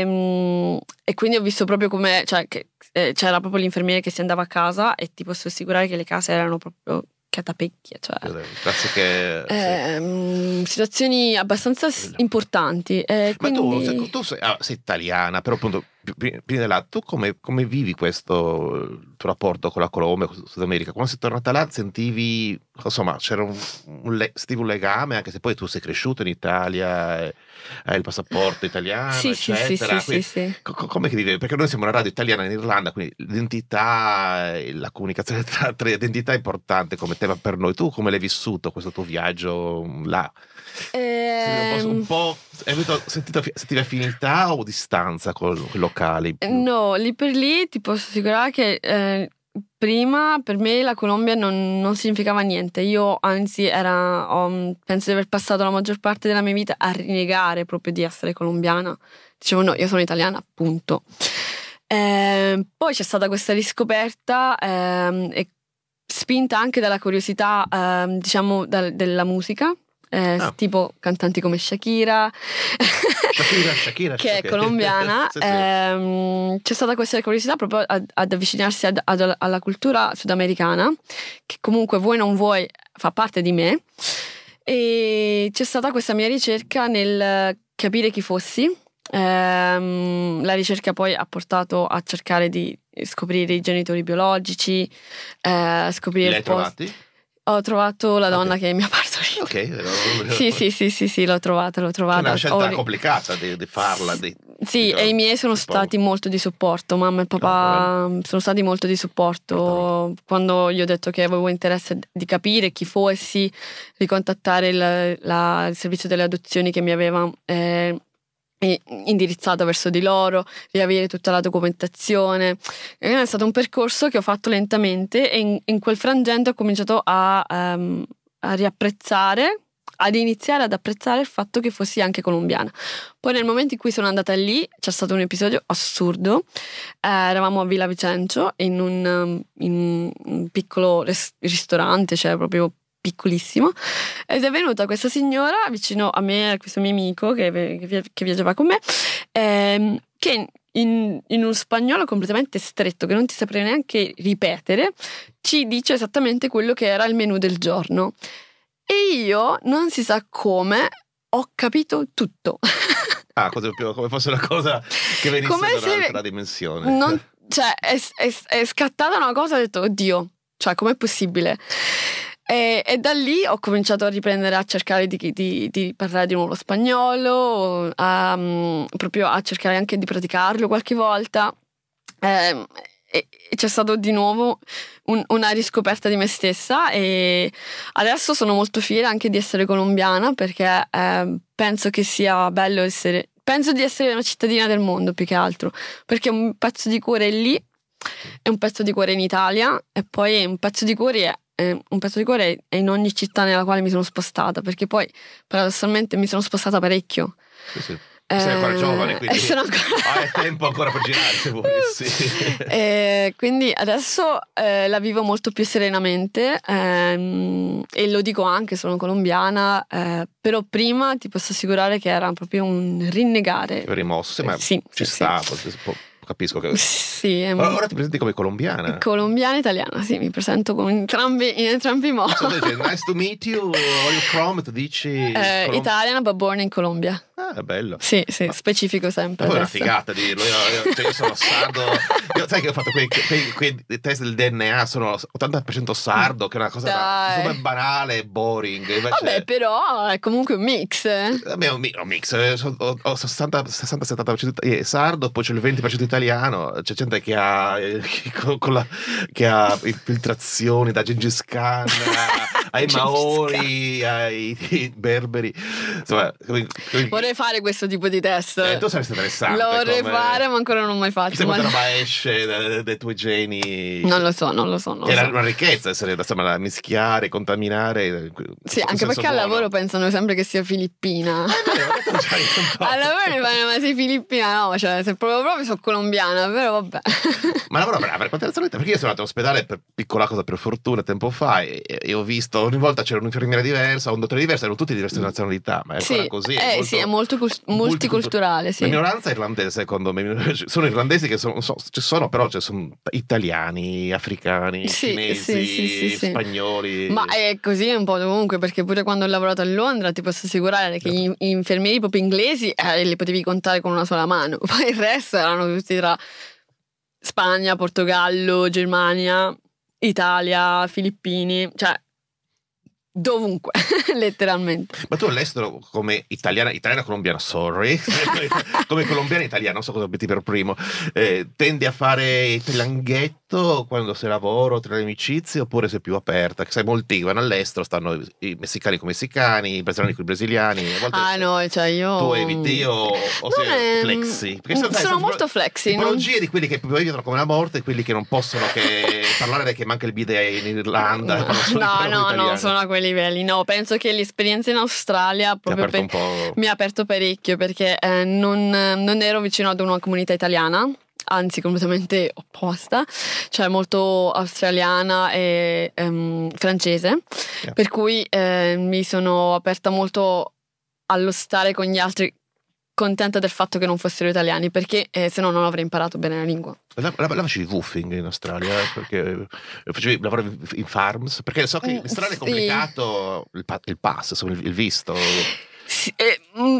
ehm, e, quindi ho visto proprio come cioè, eh, c'era proprio l'infermiere che si andava a casa e ti posso assicurare che le case erano proprio catapecchie cioè classiche eh, sì. Ehm, situazioni abbastanza importanti eh, ma quindi... tu, tu sei, ah, sei, italiana però appunto prima di là tu come, come, vivi questo tuo rapporto con la Colombia con Sud America quando sei tornata là sentivi insomma c'era un, un, un, legame anche se poi tu sei cresciuto in Italia e eh, il passaporto italiano, sì, eccetera. Sì, sì, co- come che dire? Perché noi siamo una radio italiana in Irlanda, quindi l'identità, eh, la comunicazione (laughs) tra, tra identità è importante come tema per noi. Tu come l'hai vissuto questo tuo viaggio mm, là? Eh, un po', un ehm, po' hai sentito, sentito affinità o distanza con i locali? No, lì per lì ti posso assicurare che eh, prima per me la Colombia non, non significava niente. Io anzi era, ho, mm, penso di aver passato la maggior parte della mia vita a rinnegare proprio di essere colombiana. Dicevo no, io sono italiana, appunto. Eh, poi c'è stata questa riscoperta eh, e spinta anche dalla curiosità, eh, diciamo, da, della musica, eh, ah. tipo cantanti come Shakira, Shakira, Shakira che Shakira. è colombiana. (laughs) sì, sì. Ehm, c'è stata questa curiosità proprio ad, ad avvicinarsi ad, ad, alla cultura sudamericana, che comunque vuoi non vuoi fa parte di me. E c'è stata questa mia ricerca nel capire chi fossi. Ehm, la ricerca poi ha portato a cercare di scoprire i genitori biologici, eh, scoprire... Li hai trovati? Ho trovato la donna okay. che mi ha partorito. Ok, sì, sì, sì, sì, sì, l'ho trovata, l'ho trovata. È una scelta Ho... complicata di, di farla. Di, sì, di, e i miei sono stati molto di supporto, mamma e papà no, sono stati molto di supporto. No, ecco, Quando gli ho detto che avevo interesse di capire chi fossi, ricontattare il, la, il servizio delle adozioni che mi aveva... Eh, indirizzata verso di loro, riavere tutta la documentazione. Eh, è stato un percorso che ho fatto lentamente e in, in quel frangente ho cominciato a, um, a riapprezzare, ad iniziare ad apprezzare il fatto che fossi anche colombiana. Poi nel momento in cui sono andata lì c'è stato un episodio assurdo, eh, eravamo a Villa Vicencio in un, ehm, in un piccolo res- ristorante, cioè proprio piccolissimo ed è venuta questa signora vicino a me, a questo mio amico che, che, viaggiava con me, ehm, che in, in, uno spagnolo completamente stretto, che non ti saprei neanche ripetere, ci dice esattamente quello che era il menù del giorno. E io, non si sa come, ho capito tutto. (laughs) ah, come fosse una cosa che venisse come da un'altra dimensione. Non, cioè, è, è, è scattata una cosa e ho detto, oddio, cioè, com'è possibile? E, e, da lì ho cominciato a riprendere a cercare di, di, di parlare di nuovo spagnolo, a, um, proprio a cercare anche di praticarlo qualche volta. Eh, e c'è stato di nuovo un, una riscoperta di me stessa e adesso sono molto fiera anche di essere colombiana perché eh, penso che sia bello essere penso di essere una cittadina del mondo più che altro perché un pezzo di cuore è lì è un pezzo di cuore in Italia e poi un pezzo di cuore eh, un pezzo di cuore è in ogni città nella quale mi sono spostata, perché poi paradossalmente mi sono spostata parecchio. Sì, sì. Eh, sei ancora ehm, giovane, quindi (laughs) ancora... hai tempo ancora per girare se vuoi. (laughs) Sì. Eh, quindi adesso eh, la vivo molto più serenamente ehm, e lo dico anche, sono colombiana, eh, però prima ti posso assicurare che era proprio un rinnegare. Rimosso, sì, ma sì, ci sì, sta, sì. po- boh capisco. Che... (laughs) Sì, è ora, ora ti presenti come colombiana. Colombiana e italiana, sì, mi presento con entrambi, in entrambi i modi. nice to meet you, where are you from? Tu dici... Eh, Colom- Italian, but born in Colombia. Ah, bello. Sì, sì, Ma... specifico sempre. è una figata dirlo. Io, io, cioè io sono sardo. Io, sai che ho fatto quei, quei, quei, test del DNA, sono 80% sardo, che è una cosa super banale e boring. Invece... Vabbè, però è comunque un mix. Eh. è un, un mix. Eh, ho, ho 60-70% eh, sardo, poi c'è il 20% italiano. C'è gente che ha, che, con la, che ha infiltrazioni da Gengis Khan. (laughs) ai cioè, Maori, ai (laughs) berberi. Insomma, vorrei fare questo tipo di test. Eh, tu saresti interessante. Lo vorrei come... fare, ma ancora non ho mai fatto. Se quanta roba esce dai, tuoi geni. Non cioè. lo so, non lo so. Non è so. una ricchezza essere insomma, mischiare, contaminare. Eh, sì, anche perché buono. al lavoro pensano sempre che sia filippina. Eh, (laughs) al lavoro mi fanno, ma sei filippina? No, cioè, se proprio proprio sono colombiana, però vabbè. ma lavoro brava, perché io sono andato all'ospedale per piccola cosa, per fortuna, tempo fa, e, e ho visto ogni volta c'era un'infermiera diversa, un dottore diverso, erano tutti di diverse mm. nazionalità, ma era sì, così. È eh, molto, sì, è molto cult- multiculturale. Sì. La minoranza irlandese, secondo me. (laughs) Sono irlandesi che sono, sono, ci sono però ci sono italiani, africani, sì, cinesi, sì, spagnoli. Ma è così un po' comunque, perché pure quando ho lavorato a Londra ti posso assicurare che gli certo. infermieri proprio inglesi eh, li potevi contare con una sola mano, (laughs) poi il resto erano tutti tra Spagna, Portogallo, Germania. Italia, Filippini, cioè dovunque, (laughs) letteralmente. Ma tu all'estero come italiana, italiana colombiana, sorry, (laughs) come colombiana italiana, non so cosa metti per primo, eh, tende a fare i telanghetti fatto quando sei lavoro, tra le amicizie, oppure sei più aperta? Che sai, molti vanno all'estero, stanno i messicani con i messicani, i brasiliani con i brasiliani. ah no, cioè io... Tu eviti io o sei è... flexi? Perché sono, sono dai, molto flexi. Tipologie non... di quelli che vivono come la morte e quelli che non possono che (laughs) parlare perché manca il bidet in Irlanda. No, no, no, no, sono a quei livelli. No, penso che l'esperienza in Australia proprio per... mi ha aperto parecchio perché eh, non, non ero vicino ad una comunità italiana anzi completamente opposta, cioè molto australiana e um, francese, yeah. per cui eh, mi sono aperta molto allo stare con gli altri contenta del fatto che non fossero italiani perché eh, se no non avrei imparato bene la lingua. La, la, la facevi woofing in Australia? Perché eh, facevi, lavoravi in farms? Perché so che eh, in Australia sì. è complicato il, il pass, il, il visto. Sì, eh, mm,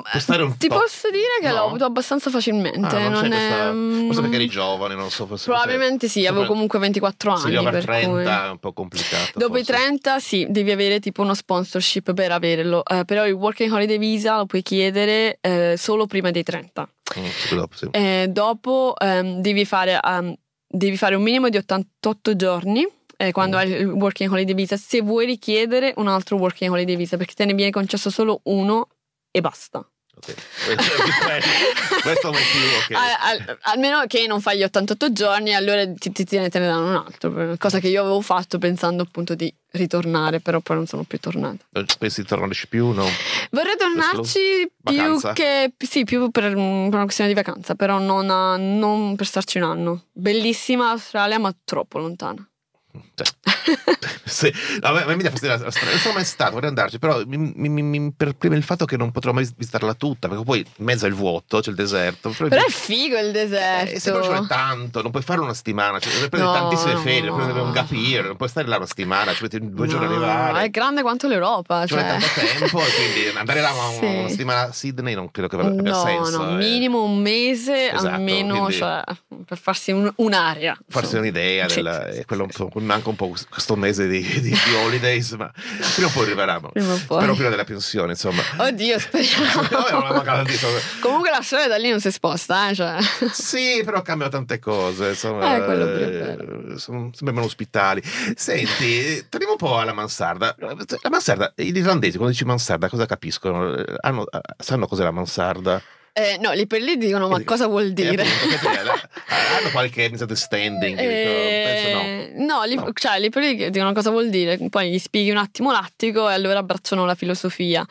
ti po'. posso dire che no. l'ho avuto abbastanza facilmente. Ah, non non questa... Mm, forse perché eri giovane, non so. Forse Probabilmente sì, avevo comunque 24 anni. Sì, over 30 cui... è un po' complicato. Dopo forse. i 30 sì, devi avere tipo uno sponsorship per averlo. Eh, però il Working Holiday Visa lo puoi chiedere eh, solo prima dei 30. Mm, dopo, sì. eh, dopo ehm, devi, fare, um, devi fare un minimo di 88 giorni eh, quando mm. hai il working holiday visa se vuoi richiedere un altro working holiday visa perché te ne viene concesso solo uno e basta. Okay. Questo, è questo è un motivo Al, almeno che non fai gli 88 giorni allora ti, ti, te ne danno un altro cosa che io avevo fatto pensando appunto di ritornare però poi non sono più tornata pensi di tornarci più no? vorrei tornarci più che sì più per, per, una questione di vacanza però non, a, non per starci un anno bellissima Australia ma troppo lontana cioè, (laughs) se, a me dà fastidio la, strada. Non sono mai stato, vorrei andarci, però mi, mi, mi, per il fatto che non potrò mai visitarla tutta, perché poi in mezzo al vuoto, c'è il deserto. Però, però è figo il deserto. Eh, se poi c'è tanto, non puoi fare una settimana, cioè, devi prendere no, tantissime ferie, no. un gapir, non puoi stare là una settimana, ci metti due no, giorni a arrivare. È grande quanto l'Europa. Ci cioè. tanto tempo, quindi andare là una, (laughs) sì. una settimana a Sydney non credo che abbia no, senso. No, eh. minimo un mese esatto, almeno, quindi, cioè, per farsi un, un'aria. Farsi un'idea, sì, della, sì, quello un po' manca un po' questo mese di, di, di (laughs) holidays, ma prima o poi arriverà. Prima o poi. Spero prima della pensione, insomma. Oddio, speriamo. (laughs) no, Comunque la storia da lì non si sposta, eh, cioè. Sì, però cambiano tante cose, insomma. Eh, quello eh, sono sempre meno ospitali. Senti, torniamo un po' alla mansarda. La mansarda, gli irlandesi quando dici mansarda cosa capiscono? Eh, hanno, eh, sanno cos'è la mansarda? Eh, no, lì per lì dicono ma cosa vuol eh, dire? Eh, (laughs) ah, hanno qualche standing? Eh, no. no, lì, no. Cioè, lì per lì dicono cosa vuol dire, poi gli spieghi un attimo l'attico e allora abbracciano la filosofia.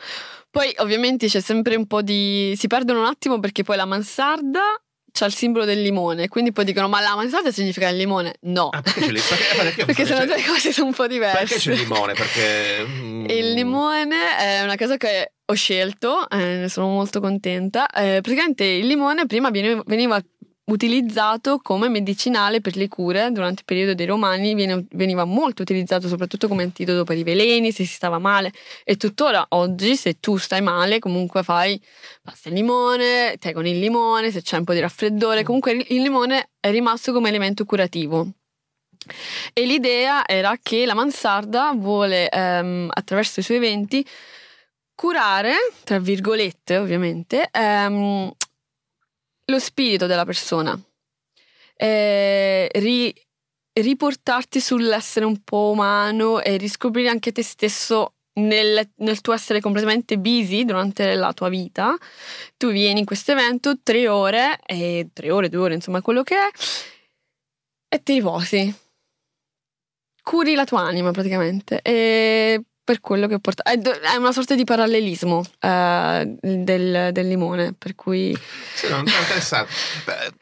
Poi ovviamente c'è sempre un po' di... si perdono un attimo perché poi la mansarda c'ha il simbolo del limone, quindi poi dicono: Ma la mansarda significa il limone? No. Ah, perché, (laughs) perché, perché, perché sono due cose sono un po' diverse. Perché c'è il limone? Perché. Mm. Il limone è una cosa che ho scelto, eh, ne sono molto contenta. Eh, praticamente il limone prima veniva utilizzato come medicinale per le cure durante il periodo dei romani veniva molto utilizzato soprattutto come antidoto per i veleni se si stava male e tuttora oggi se tu stai male comunque fai pasta al limone te con il limone se c'è un po' di raffreddore comunque il limone è rimasto come elemento curativo e l'idea era che la mansarda vuole ehm, attraverso i suoi eventi curare, tra virgolette ovviamente, ehm, lo spirito della persona, eh, ri, riportarti sull'essere un po' umano e riscoprire anche te stesso nel, nel, tuo essere completamente busy durante la tua vita, tu vieni in questo evento tre ore, eh, tre ore, due ore, insomma, quello che è, e ti riposi. Curi la tua anima praticamente e per quello che ho portato. È, una sorta di parallelismo eh, del, del, limone, per cui... Sì, non è interessante.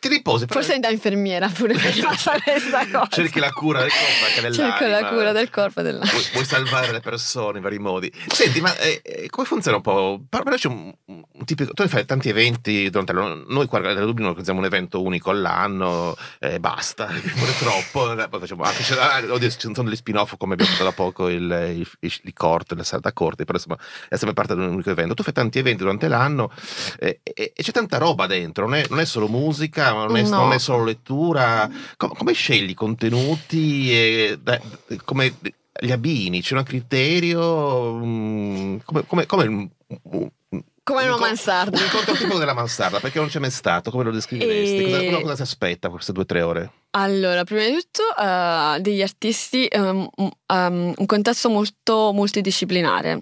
Ti riposi. Però... Forse da infermiera pure per passare (laughs) questa cosa. Cerchi la cura del corpo anche dell'anima. Cerco la cura del corpo e dell'anima. Vuoi, vuoi, salvare le persone in vari modi. Senti, ma eh, eh come funziona un po'? Parlaci un, un tipico... Tu fai tanti eventi durante l'anno. Noi qua da Dublino organizziamo un evento unico all'anno e eh, basta. (laughs) Pure troppo. Eh, facciamo, anche, ah, eh, oddio, ci sono degli spin-off come abbiamo fatto da poco il, il, il corte, le serate a corte, però insomma è sempre parte di un unico evento. Tu fai tanti eventi durante l'anno eh, e, e, c'è tanta roba dentro, non è, non è solo musica, non è, no. non è solo lettura. Com- come scegli i contenuti? E, da, come gli abbini? C'è un criterio? Mm, come, come, come come una mansarda. Un incontro tipo della mansarda, perché non c'è mai stato, come lo descriveresti? E... Cosa, cosa, cosa si aspetta queste due o tre ore? Allora, prima di tutto uh, degli artisti, um, um, un contesto molto multidisciplinare.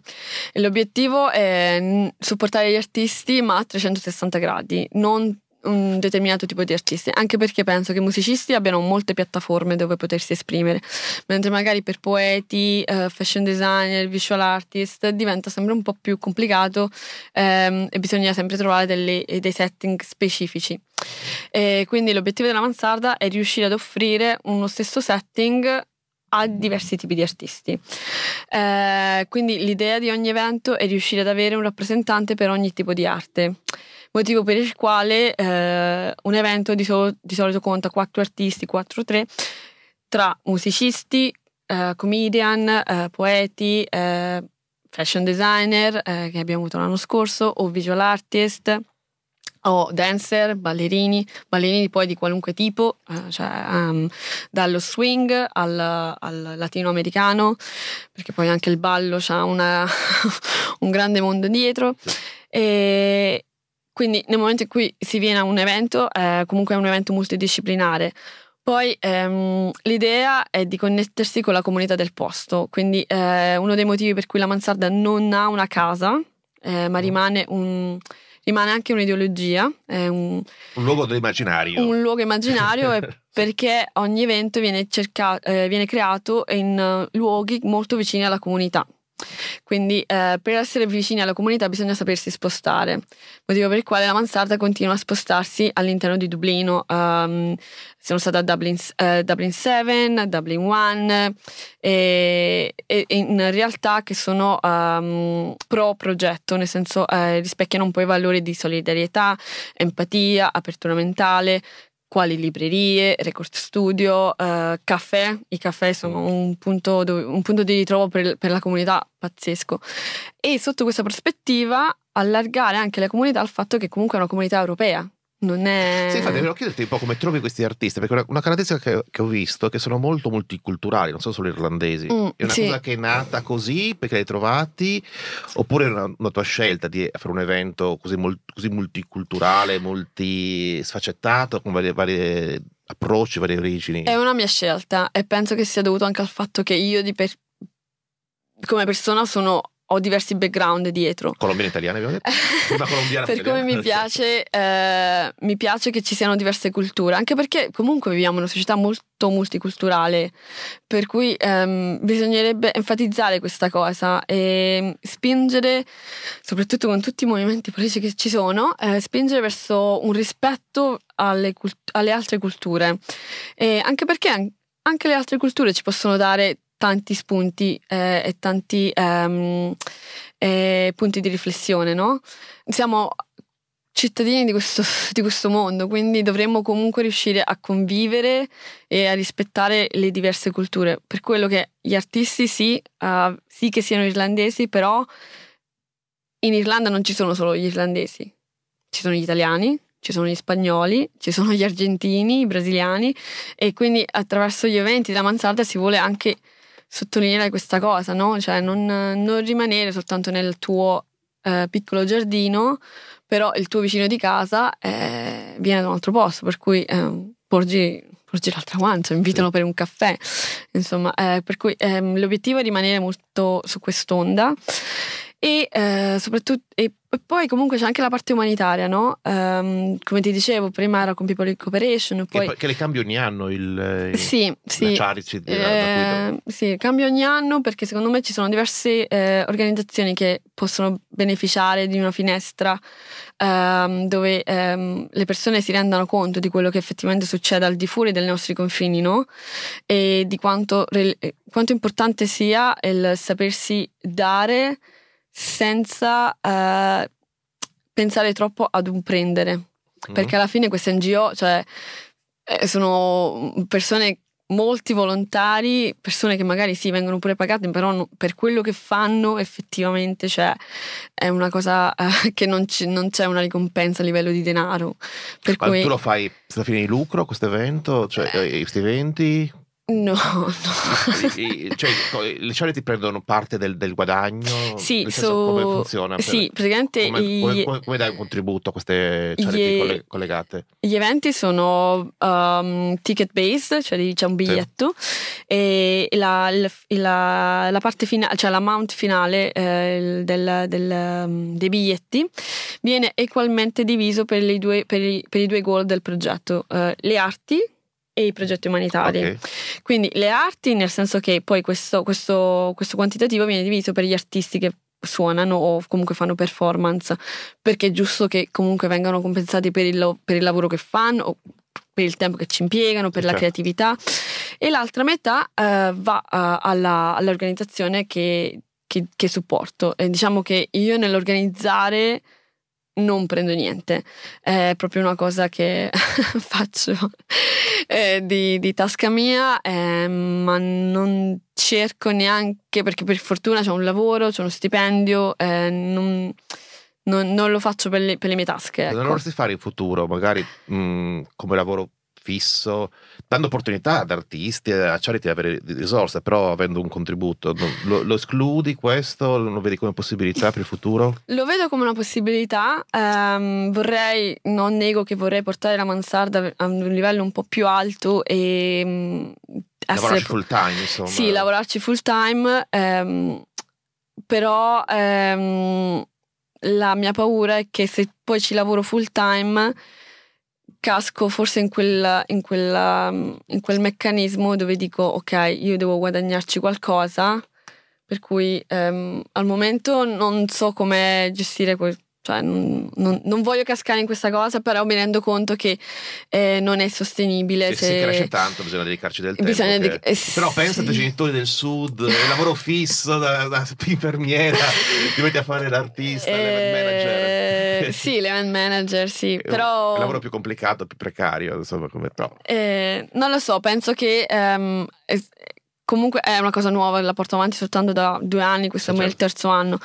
L'obiettivo è supportare gli artisti ma a 360 gradi, non un determinato tipo di artisti, anche perché penso che i musicisti abbiano molte piattaforme dove potersi esprimere, mentre magari per poeti, eh, fashion designer, visual artist diventa sempre un po' più complicato ehm, e bisogna sempre trovare delle, eh, dei setting specifici. E quindi l'obiettivo della mansarda è riuscire ad offrire uno stesso setting a diversi tipi di artisti. Eh, quindi l'idea di ogni evento è riuscire ad avere un rappresentante per ogni tipo di arte motivo per il quale eh, un evento di, so- di, solito conta quattro artisti, quattro o tre, tra musicisti, eh, comedian, eh, poeti, eh, fashion designer eh, che abbiamo avuto l'anno scorso, o visual artist, o dancer, ballerini, ballerini poi di qualunque tipo, eh, cioè, um, dallo swing al, al, latinoamericano, perché poi anche il ballo ha (laughs) un grande mondo dietro. E, quindi nel momento in cui si viene a un evento, eh, comunque è un evento multidisciplinare. Poi ehm, l'idea è di connettersi con la comunità del posto, quindi eh, uno dei motivi per cui la mansarda non ha una casa, eh, ma mm. rimane, un, rimane, anche un'ideologia. Un, un, luogo immaginario. Un luogo immaginario è (laughs) perché ogni evento viene, cerca, eh, viene creato in eh, luoghi molto vicini alla comunità. Quindi eh, per essere vicini alla comunità bisogna sapersi spostare, motivo per il quale la mansarda continua a spostarsi all'interno di Dublino. Um, sono stata a Dublin, eh, Dublin 7, Dublin 1 e, e, in realtà che sono um, ehm, pro progetto, nel senso eh, rispecchiano un po' i valori di solidarietà, empatia, apertura mentale quali librerie, record studio, eh, caffè. I caffè sono mm. un punto, dove, un punto di ritrovo per, per la comunità pazzesco. E sotto questa prospettiva allargare anche la comunità al fatto che comunque è una comunità europea, non è... Sì, infatti, ero chiedete un po' come trovi questi artisti, perché una caratteristica che, che, ho visto è che sono molto multiculturali, non sono solo irlandesi. Mm, è una sì. cosa che è nata così perché l'hai trovati, oppure è una, una, tua scelta di fare un evento così, così multiculturale, multisfaccettato, con varie, varie approcci, varie origini? È una mia scelta e penso che sia dovuto anche al fatto che io per, come persona sono ho diversi background dietro. Colombiana italiana, abbiamo detto? Una (laughs) colombiana Per come mi piace, eh, mi piace che ci siano diverse culture, anche perché comunque viviamo in una società molto multiculturale, per cui ehm, bisognerebbe enfatizzare questa cosa e spingere, soprattutto con tutti i movimenti politici che ci sono, eh, spingere verso un rispetto alle, cult- alle altre culture. E anche perché anche le altre culture ci possono dare tanti spunti eh, e tanti ehm, eh, punti di riflessione, no? Siamo cittadini di questo, (laughs) di questo, mondo, quindi dovremmo comunque riuscire a convivere e a rispettare le diverse culture. Per quello che gli artisti sì, uh, sì che siano irlandesi, però in Irlanda non ci sono solo gli irlandesi, ci sono gli italiani, ci sono gli spagnoli, ci sono gli argentini, i brasiliani e quindi attraverso gli eventi della mansarda si vuole anche sottolineare questa cosa, no? Cioè non, non rimanere soltanto nel tuo eh, piccolo giardino, però il tuo vicino di casa eh, viene da un altro posto, per cui eh, porgi, porgi, l'altra guancia, invitano sì. per un caffè. Insomma, eh, per cui ehm, l'obiettivo è rimanere molto su quest'onda. E eh, soprattutto, e poi comunque c'è anche la parte umanitaria, no? Um, come ti dicevo, prima era con People in Cooperation. Poi... Che, che le cambia ogni anno il, eh, il sì, sì. charity. Eh, cui... Ehm, sì, cambia ogni anno perché secondo me ci sono diverse eh, organizzazioni che possono beneficiare di una finestra ehm, dove ehm, le persone si rendano conto di quello che effettivamente succede al di fuori dei nostri confini, no? E di quanto, quanto importante sia il sapersi dare senza eh, pensare troppo ad un prendere. Mm. Perché alla fine queste NGO, cioè, eh, sono persone, molti volontari, persone che magari sì, vengono pure pagate, però no, per quello che fanno effettivamente cioè, è una cosa eh, che non, c- non, c'è una ricompensa a livello di denaro. Per Ma cui... tu lo fai senza fine di lucro questo evento, cioè eh. Eh, questi eventi? No, (laughs) no. cioè, le charity prendono parte del, del guadagno? Sì, so, come funziona? Per, sì, praticamente... Come, i, come, come, dai un contributo a queste charity gli, collegate? Gli eventi sono um, ticket based, cioè c'è un biglietto sì. e la, la, la, parte finale, cioè l'amount finale eh, del, del, um, dei biglietti viene equalmente diviso per, due, per, i, per i, due goal del progetto, uh, le arti e i progetti umanitari. Okay. Quindi le arti, nel senso che poi questo, questo, questo quantitativo viene diviso per gli artisti che suonano o comunque fanno performance, perché è giusto che comunque vengano compensati per il, per il lavoro che fanno, per il tempo che ci impiegano, per okay. la certo. creatività. E l'altra metà eh, va eh, alla, all'organizzazione che, che, che supporto. E diciamo che io nell'organizzare non prendo niente, è proprio una cosa che (laughs) faccio eh, di, di, tasca mia, eh, ma non cerco neanche, perché per fortuna ho un lavoro, ho uno stipendio, eh, non, non, non, lo faccio per le, per le mie tasche. Ecco. Non vorresti fare in futuro, magari mh, mm, come lavoro fisso, dando opportunità ad artisti, eh, a charity di avere risorse, però avendo un contributo. Lo, lo, escludi questo? Lo vedi come possibilità per il futuro? Lo vedo come una possibilità. Um, vorrei, non nego che vorrei portare la mansarda a un livello un po' più alto e... Um, lavorarci full time, insomma. Sì, lavorarci full time, um, però ehm, la mia paura è che se poi ci lavoro full time casco forse in, quel, in, quella, mm, in quel meccanismo dove dico ok, io devo guadagnarci qualcosa, per cui ehm, al momento non so come gestire quel, cioè, non, non, non, voglio cascare in questa cosa, però mi rendo conto che eh, non è sostenibile. Se, se, se, cresce tanto, bisogna dedicarci del bisogna tempo. che... eh, però sì. pensate ai genitori del sud, eh, il lavoro fisso da, da (laughs) infermiera, ti metti a fare l'artista, eh, (laughs) manager. sì, l'event manager, sì. Però... Il lavoro più complicato, più precario, insomma, come trovo. Eh, non lo so, penso che... Um, comunque è una cosa nuova, la porto avanti soltanto da due anni, questo certo. è il certo. terzo anno.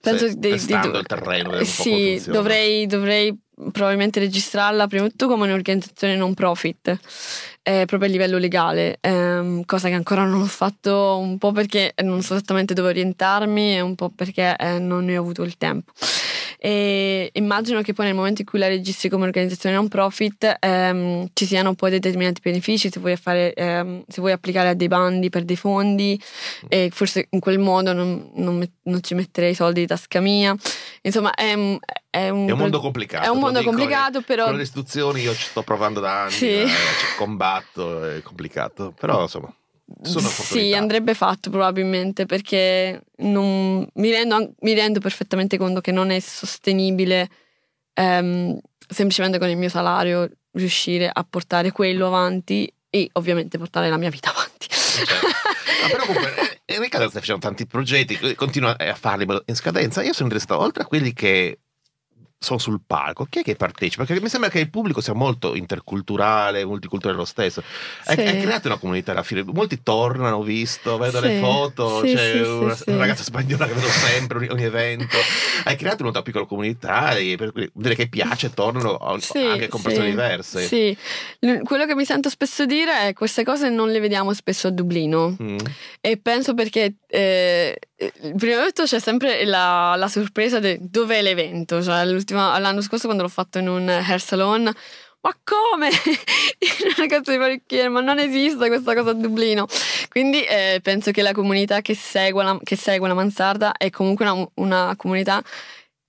Penso sì, di, di, il terreno. Sì, dovrei, dovrei, probabilmente registrarla prima di tutto come un'organizzazione non profit, eh, proprio a livello legale, eh, cosa che ancora non ho fatto un po' perché non so esattamente dove orientarmi e un po' perché eh, non ne ho avuto il tempo. E immagino che poi nel momento in cui la registri come organizzazione non profit ehm, ci siano poi determinati benefici se vuoi, fare, ehm, se vuoi, applicare a dei bandi per dei fondi mm. e forse in quel modo non, non, met- non ci metterei i soldi di tasca mia. Insomma, è, è un, è un, mondo complicato. È un mondo complicato, eh. però. Con le istituzioni io ci sto provando da anni, sì. eh, cioè, combatto, è complicato, però insomma sì, andrebbe fatto probabilmente perché non, mi, rendo, mi, rendo, perfettamente conto che non è sostenibile ehm, semplicemente con il mio salario riuscire a portare quello avanti e ovviamente portare la mia vita avanti. Eh, certo. Ma però comunque eh, eh, Riccardo sta facendo tanti progetti, continua a farli in scadenza. Io sono restato oltre a quelli che sono sul palco, chi è che partecipa? Perché mi sembra che il pubblico sia molto interculturale, multiculturale lo stesso. È, sì. è creata una comunità alla fine, molti tornano, ho visto, vedo sì. le foto, sì, c'è una, una, ragazza spagnola che vedo sempre, ogni, ogni evento. Hai creato una piccola comunità, dire che piace, tornano anche con persone diverse. Sì, quello che mi sento spesso dire è che queste cose non le vediamo spesso a Dublino mm. e penso perché... Eh, eh, prima di tutto c'è sempre la, la sorpresa di dove è l'evento. Cioè, l'anno scorso quando l'ho fatto in un hair salon, ma come? (laughs) una cazzo di parrucchiere, ma non esiste questa cosa a Dublino. Quindi eh, penso che la comunità che segue la, che segue la mansarda è comunque una, una, comunità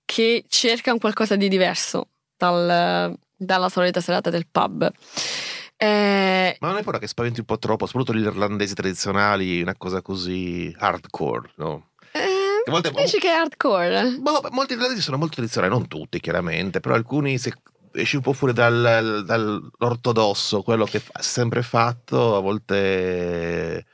che cerca un qualcosa di diverso dal, dalla solita serata del pub. Eh... Ma non è paura che spaventi un po' troppo, soprattutto gli irlandesi tradizionali, una cosa così hardcore, no? Eh, che molte... Dici che è hardcore? Boh, molti irlandesi sono molto tradizionali, non tutti chiaramente, però alcuni se esci un po' fuori dal, dall'ortodosso, quello che è sempre fatto, a volte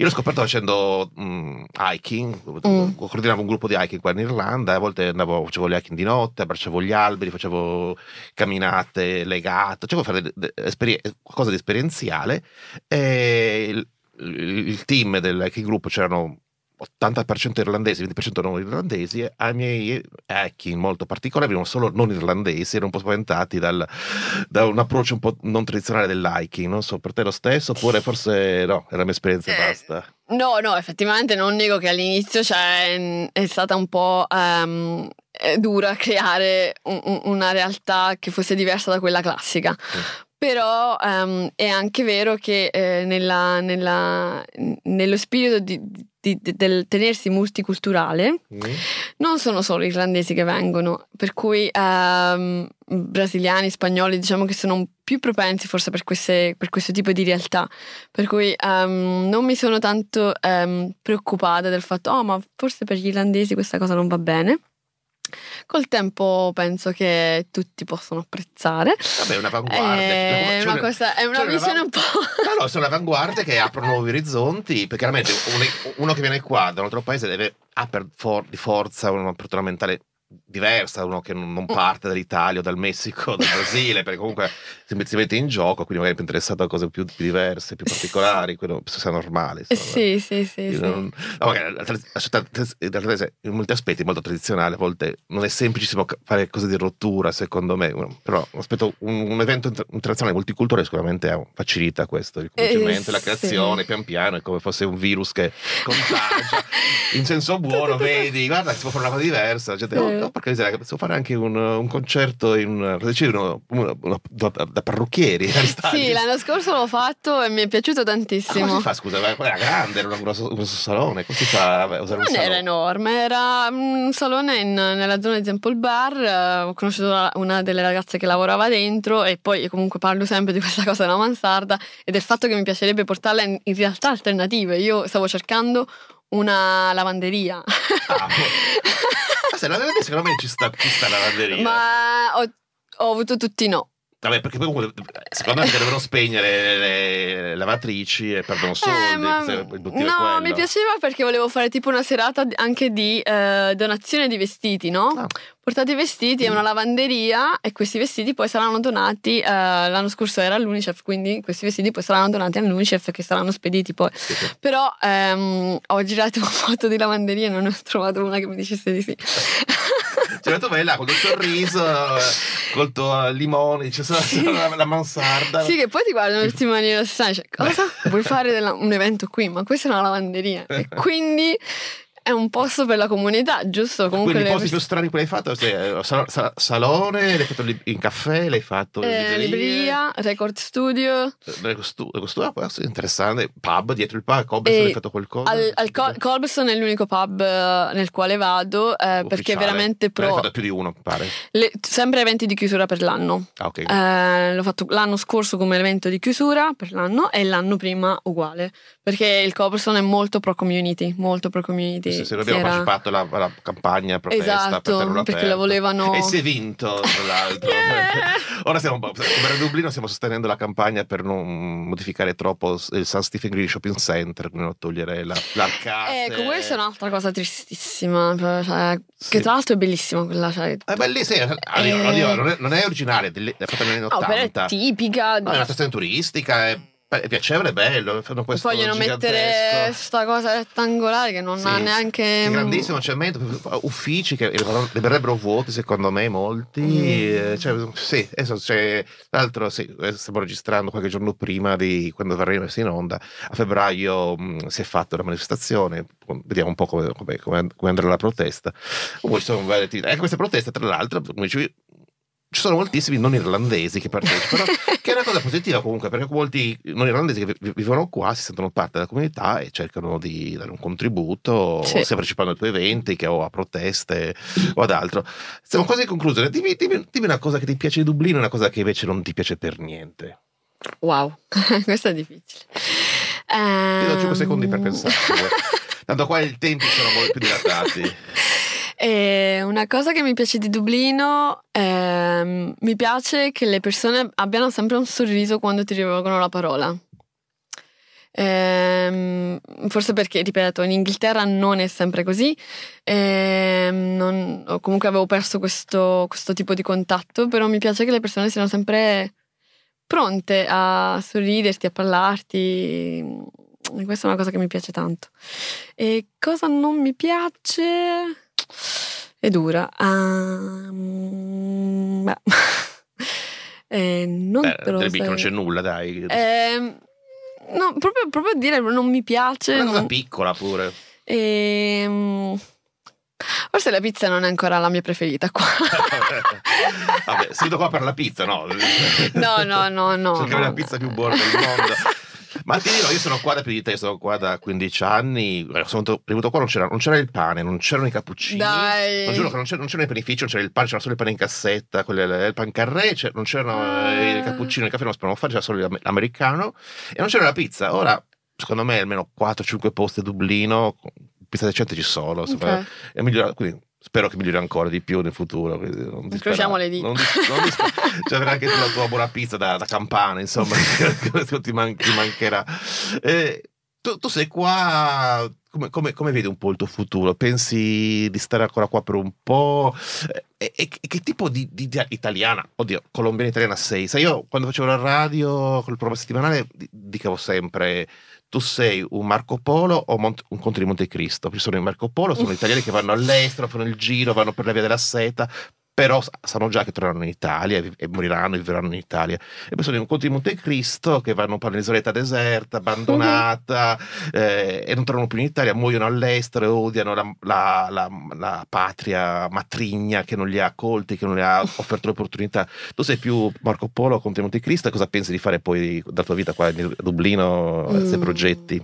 io l'ho scoperto facendo mh, mm, hiking, mm. coordinavo un gruppo di hiking qua in Irlanda, a volte andavo, facevo gli hiking di notte, abbracciavo gli alberi, facevo camminate legate, cioè, di fare qualcosa di esperienziale. E il, il team del hiking group c'erano 80% irlandesi, 20% non irlandesi, ai miei in molto particolare erano solo non irlandesi, erano un po' spaventati dal, da un approccio un po' non tradizionale del dell'hiking, non so, per te lo stesso, oppure forse no, è la mia esperienza e eh, basta. No, no, effettivamente non nego che all'inizio cioè, è stata un po'... Um, dura creare un, una realtà che fosse diversa da quella classica. Mm però um, è anche vero che eh, nella, nella, nello spirito di, di, di, del tenersi multiculturale mm. non sono solo irlandesi che vengono, per cui um, brasiliani, spagnoli diciamo che sono più propensi forse per, queste, per questo tipo di realtà, per cui um, non mi sono tanto preoccupata del fatto oh ma forse per gli irlandesi questa cosa non va bene Col tempo penso che tutti possano apprezzare. Vabbè, è un'avanguardia. Eh, una, cioè, cosa, cioè, è una cioè, visione un po'. (laughs) No, no, sono un'avanguardia che aprono nuovi orizzonti. Perché chiaramente uno, che viene qua da un altro paese deve, ha per for, di forza un apertura mentale diversa da uno che non mm. parte dall'Italia o dal Messico o dal (laughs) Brasile, perché comunque si mette in gioco, quindi magari è più interessato a cose più, diverse, più particolari, quello penso sia normale. Sì, sì, sì, sì. Non... in molti aspetti è molto tradizionale, a volte non è semplicissimo fare cose di rottura, secondo me, però aspetto un, un evento internazionale multiculturale sicuramente facilita questo, il coinvolgimento, eh, la creazione, pian piano, è come fosse un virus che (laughs) contagia, in senso buono, vedi, guarda, si può fare una cosa diversa, gente... Sì oh, No, perché miseria, posso fare anche un, un concerto in uno, uno, uno, da, da, parrucchieri. (laughs) Sì, l'anno scorso l'ho fatto e mi è piaciuto tantissimo. Ah, come si fa, scusa, ma era grande, era un grosso, un grosso salone, come si fa a usare non un era enorme, era un salone in, nella zona di Temple Bar, eh, ho conosciuto una delle ragazze che lavorava dentro e poi comunque parlo sempre di (laughs) questa cosa della mansarda e del fatto che mi piacerebbe portarla in, in realtà alternative. Io stavo cercando una lavanderia. Ah, (laughs) sai, cioè, la lavanderia secondo me ci sta, ci sta la lavanderia. Ma ho, ho avuto tutti no. Vabbè, perché poi comunque eh, secondo me dovevano spegnere le lavatrici e perdono eh, soldi. Eh, no, quello. mi piaceva perché volevo fare tipo una serata anche di eh, donazione di vestiti, no? Ah. Portate i vestiti a una lavanderia e questi vestiti poi saranno donati. Eh, l'anno scorso era all'UNICEF, quindi questi vestiti poi saranno donati all'UNICEF che saranno spediti poi. Sì, sì. Però ehm, ho girato (laughs) foto di lavanderia e non ho trovato una che mi dicesse di sì. Cioè, tu vai là con il sorriso, (laughs) col tuo limone, cioè, sì. la, la, mansarda. Sì, che poi ti guardano tutti in maniera strana. Cioè, cosa? Eh. Vuoi fare della, un evento qui? Ma questa è una lavanderia. E (laughs) quindi è un posto per la comunità, giusto? Comunque Quindi i posti più strani che hai fatto? Cioè, eh, sal sal salone, l'hai fatto in caffè, l'hai fatto in eh, libreria, record studio. Eh, record studio, studio ah, può interessante, pub dietro il pub, Colberson eh, hai fatto qualcosa? Al, al Col Colberson è l'unico pub nel quale vado eh, perché è veramente pro... L'hai fatto più di uno, pare. Le, sempre eventi di chiusura per l'anno. Ah, ok. Eh, l'ho fatto l'anno scorso come evento di chiusura per l'anno e l'anno prima uguale perché il Colberson è molto pro community, molto pro community. Sì sì, se abbiamo partecipato alla, alla, campagna protesta esatto, per perché la volevano e si è vinto tra l'altro yeah! (laughs) ora stiamo come a Dublino stiamo sostenendo la campagna per non modificare troppo il St. Stephen Green Shopping Center quindi non togliere la, l'arcata ecco questa è un'altra cosa tristissima cioè, sì. che tra l'altro è bellissima quella cioè, eh, è bellissima eh... non, è, originale è fatta negli anni 80 oh, è tipica no, è una stazione turistica è è piacevole, è bello. Fanno questo vogliono mettere questa cosa rettangolare che non sì. ha neanche. Grandissimo c'è cemento, uffici che verrebbero vuoti, secondo me, molti. Mm. Eh, cioè, sì, adesso c'è. Tra l'altro, sì, eh, stiamo registrando qualche giorno prima di quando verrà verremo in onda. A febbraio mh, mm, si è fatta una manifestazione. Vediamo un po' come, come, come andrà la protesta. Poi sono varie attività. E questa protesta, tra l'altro, come dicevi, ci sono moltissimi non irlandesi che partecipano, (laughs) che è una cosa positiva comunque, perché molti non irlandesi che vivono qua si sentono parte della comunità e cercano di dare un contributo, sì. sia partecipando ai tuoi eventi che o a proteste o ad altro. Siamo quasi in conclusione. Dimmi, dimmi, dimmi una cosa che ti piace di Dublino e una cosa che invece non ti piace per niente. Wow, (laughs) questo è difficile. Ti do 5 ehm, secondi per pensare. (laughs) Tanto qua i tempi sono molto più dilatati. E una cosa che mi piace di Dublino è ehm, mi piace che le persone abbiano sempre un sorriso quando ti rivolgono la parola. Ehm, forse perché, ripeto, in Inghilterra non è sempre così. Ehm, non, comunque avevo perso questo, questo, tipo di contatto, però mi piace che le persone siano sempre pronte a sorriderti, a parlarti. E questa è una cosa che mi piace tanto. E cosa non mi piace? è dura. Um, beh. (laughs) eh, non beh, te lo non c'è nulla, dai. Eh, no, proprio, proprio a dire non mi piace. Una non... piccola pure. Ehm... Forse la pizza non è ancora la mia preferita qua. (laughs) Vabbè, sento qua per la pizza, no? (laughs) no, no, no, no. Cercare no. la pizza più buona del mondo. Ma ti dirò, io sono qua da più di te, sono qua da 15 anni. Eh, sono venuto qua, non c'era, non c'era il pane, non c'erano i cappuccini. Dai. Non giuro che non c'era, non c'era il panificio, non c'era il pane, c'era solo il pane in cassetta, quelle, il pancarré, non c'erano eh, ah. il cappuccino, il caffè non lo sapevamo fare, c'era solo l'americano e non c'era la pizza. Ora, secondo me, almeno 4-5 posti a Dublino, pizza decente ci sono. Okay. È migliorato, quindi Spero che migliori ancora di più nel futuro. Non Incrociamo le dita. Non, dis- non dis- (laughs) cioè, avrai anche la tua buona pizza da, da campana, insomma, (laughs) ti, man- ti, mancherà. Eh, tu, tu, sei qua, come, come, come, vedi un po' il tuo futuro? Pensi di stare ancora qua per un po'? Eh, e, e che tipo di, di, di, italiana, oddio, colombiana italiana sei? Sai, io quando facevo la radio, col programma settimanale, dicevo sempre tu sei un Marco Polo o Mont- un Conte di Montecristo, perché sono i Marco Polo, sono italiani che vanno all'estero, fanno il giro, vanno per la via della seta, però sanno già che torneranno in Italia e moriranno e vivranno in Italia. E poi sono gli incontri di Montecristo che vanno per un'isoletta deserta, abbandonata, mhm. eh, e non tornano più in Italia, muoiono all'estero e odiano la, la, la, la, patria matrigna che non li ha accolti, che non gli ha offerto l'opportunità. Tu sei più Marco Polo Conte Montecristo, cosa pensi di fare poi della tua vita qua a Dublino, eh, mm. se progetti?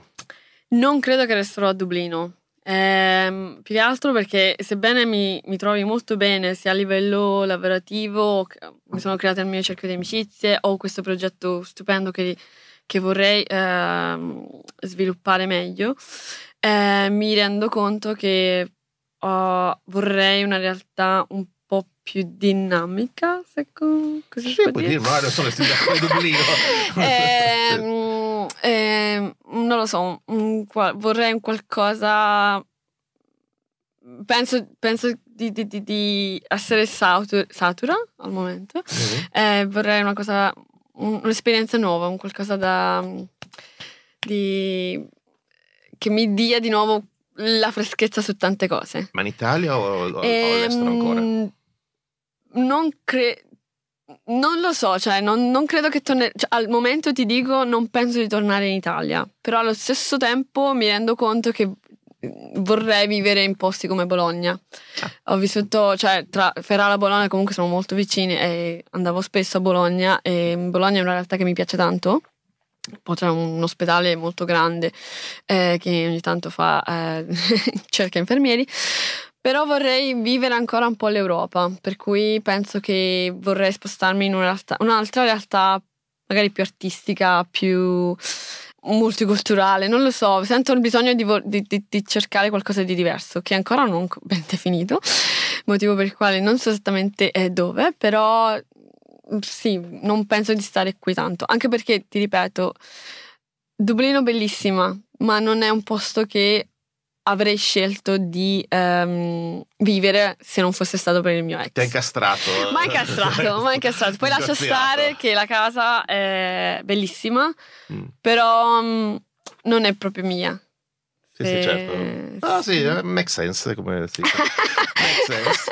Non credo che resterò a Dublino eh, più che altro perché sebbene mi, mi, trovi molto bene sia a livello lavorativo, ehm, mi sono creata il mio cerchio di amicizie, ho questo progetto stupendo che, che vorrei eh, sviluppare meglio, eh, mi rendo conto che oh, vorrei una realtà un po' po' più dinamica, se così sì, puoi dire. Dire, sono d'accordo (laughs) ehm, ehm, Non lo so, un, un, vorrei un qualcosa... Penso, penso di, di, di, di, essere satura, satura al momento. Mm-hmm. Eh, vorrei una cosa, un'esperienza nuova, un qualcosa da... Di, che mi dia di nuovo la freschezza su tante cose. Ma in Italia o, o ehm, all'estero ancora? Non credo. Non lo so, cioè non, non credo che tornerò. Cioè, al momento ti dico non penso di tornare in Italia, però allo stesso tempo mi rendo conto che mm, vorrei vivere in posti come Bologna. Ah. Ho vissuto, cioè tra Ferrara e Bologna comunque sono molto vicini e andavo spesso a Bologna e Bologna è una realtà che mi piace tanto c'è un ospedale molto grande eh, che ogni tanto fa, eh, (laughs) cerca infermieri, però vorrei vivere ancora un po' l'Europa, per cui penso che vorrei spostarmi in una un'altra realtà magari più artistica, più multiculturale, non lo so, sento il bisogno di, di, di, di cercare qualcosa di diverso, che ancora non ben definito, motivo per il quale non so esattamente eh, dove, però sì, non penso di stare qui tanto, anche perché, ti ripeto, Dublino bellissima, ma non è un posto che avrei scelto di um, vivere se non fosse stato per il mio ex. Ti ha incastrato. Ma incastrato, ma incastrato. Poi lascia stare che la casa è bellissima, mm. però um, non è proprio mia. Sì, sì, certo. Eh, ah, sì, eh, make sense come si dice. (laughs) sense.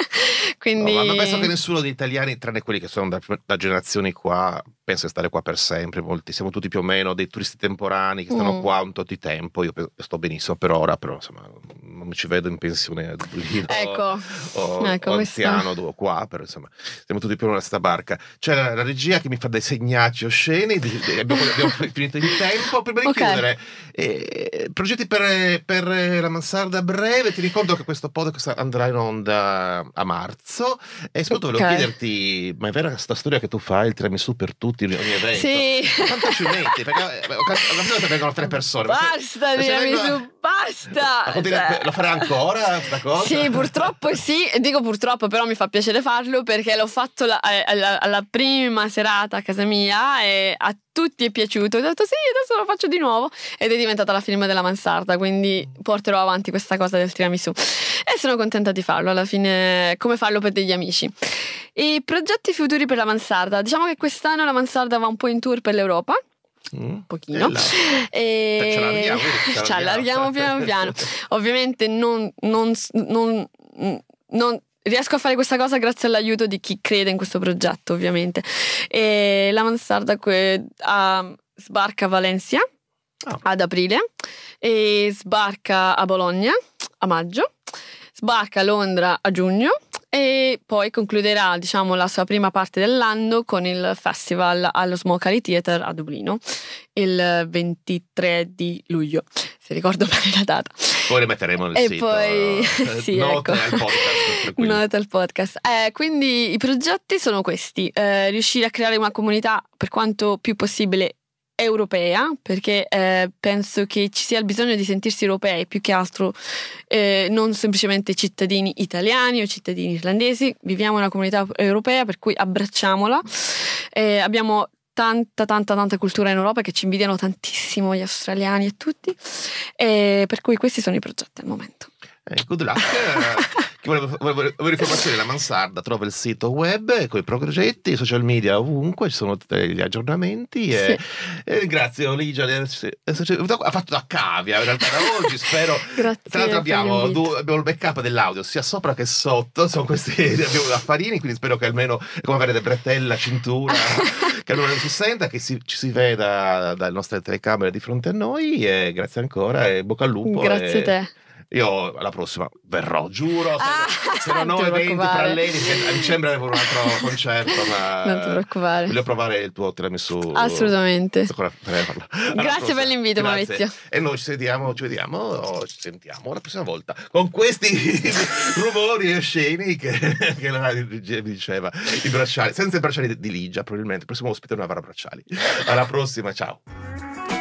Quindi... No, ma penso che nessuno degli italiani, tranne quelli che sono da, da, generazioni qua, penso di stare qua per sempre. Molti, siamo tutti più o meno dei turisti temporanei che stanno mm. qua un tot di tempo. Io sto benissimo per ora, però insomma non ci vedo in pensione a Dublino ecco, o, ecco, o anziano dove, qua, però insomma siamo tutti per una sta barca. C'è la, la, regia che mi fa dei segnacci osceni, di, di, abbiamo, (laughs) abbiamo, finito il tempo, prima di okay. chiudere, eh, progetti per, per, la mansarda breve, ti ricordo che questo podcast andrà in onda a marzo e soprattutto okay. volevo chiederti, ma è vera questa storia che tu fai, il tremi su per tutti, ogni evento? Sì. Quanto ci metti? Perché eh, ho capito che vengono tre persone. Basta, tiramisù, vengono... basta! La, la, la fare ancora questa cosa? Sì, purtroppo sì, dico purtroppo, però mi fa piacere farlo perché l'ho fatto la, eh, alla, alla, prima serata a casa mia e a tutti è piaciuto. Ho detto sì, adesso lo faccio di nuovo ed è diventata la firma della mansarda, quindi porterò avanti questa cosa del tiramisù e sono contenta di farlo, alla fine come farlo per degli amici. I progetti futuri per la mansarda. Diciamo che quest'anno la mansarda va un po' in tour per l'Europa Mm? un pochino. (laughs) E cioè, ce l'abbiamo, (laughs) ce piano (laughs) piano. Ovviamente non, non, non, mm, non riesco a fare questa cosa grazie all'aiuto di chi crede in questo progetto, ovviamente. E la mansarda uh, sbarca a Valencia oh. ad aprile e sbarca a Bologna a maggio, sbarca a Londra a giugno e poi concluderà diciamo, la sua prima parte dell'anno con il festival allo Smokali Theatre a Dublino il 23 di luglio, se ricordo (laughs) bene la data. Poi le metteremo nel e sito. Poi, eh, (laughs) sì, note ecco. al podcast. Note al podcast. Eh, quindi i progetti sono questi, eh, riuscire a creare una comunità per quanto più possibile europea, perché eh, penso che ci sia il bisogno di sentirsi europei più che altro eh, non semplicemente cittadini italiani o cittadini irlandesi, viviamo in una comunità europea per cui abbracciamola. Eh, abbiamo tanta, tanta, tanta cultura in Europa che ci invidiano tantissimo gli australiani e tutti, eh, per cui questi sono i progetti al momento. Eh, good luck. (laughs) vuole voleva, informazioni della mansarda trova il sito web con i progetti, i social media ovunque, ci sono tutti gli aggiornamenti. E, sì. e ringrazio Ligia. Ha fatto da cavia in realtà da oggi, spero. (laughs) Grazie, Tra l'altro abbiamo, due, abbiamo, il backup dell'audio sia sopra che sotto, sono questi (laughs) abbiamo affarini, quindi spero che almeno come avere bretella, cintura, (laughs) che almeno non si senta, che si, ci si veda dalle nostre telecamere di fronte a noi. E grazie ancora e bocca al lupo. Grazie a te. Io alla prossima verrò, giuro. Ah, Saranno 9.20 paralleli. A dicembre avevo un altro concerto, ma. Non ti preoccupare. Voglio provare il tuo tiramisù. Assolutamente. Ancora per Grazie per l'invito, Maurizio. E noi ci vediamo, ci vediamo, oh, ci sentiamo la prossima volta con questi (laughs) rumori e sceni che, che la regia mi diceva. I bracciali, senza i bracciali di Ligia, probabilmente. Il prossimo ospite non avrà bracciali. Alla prossima, ciao.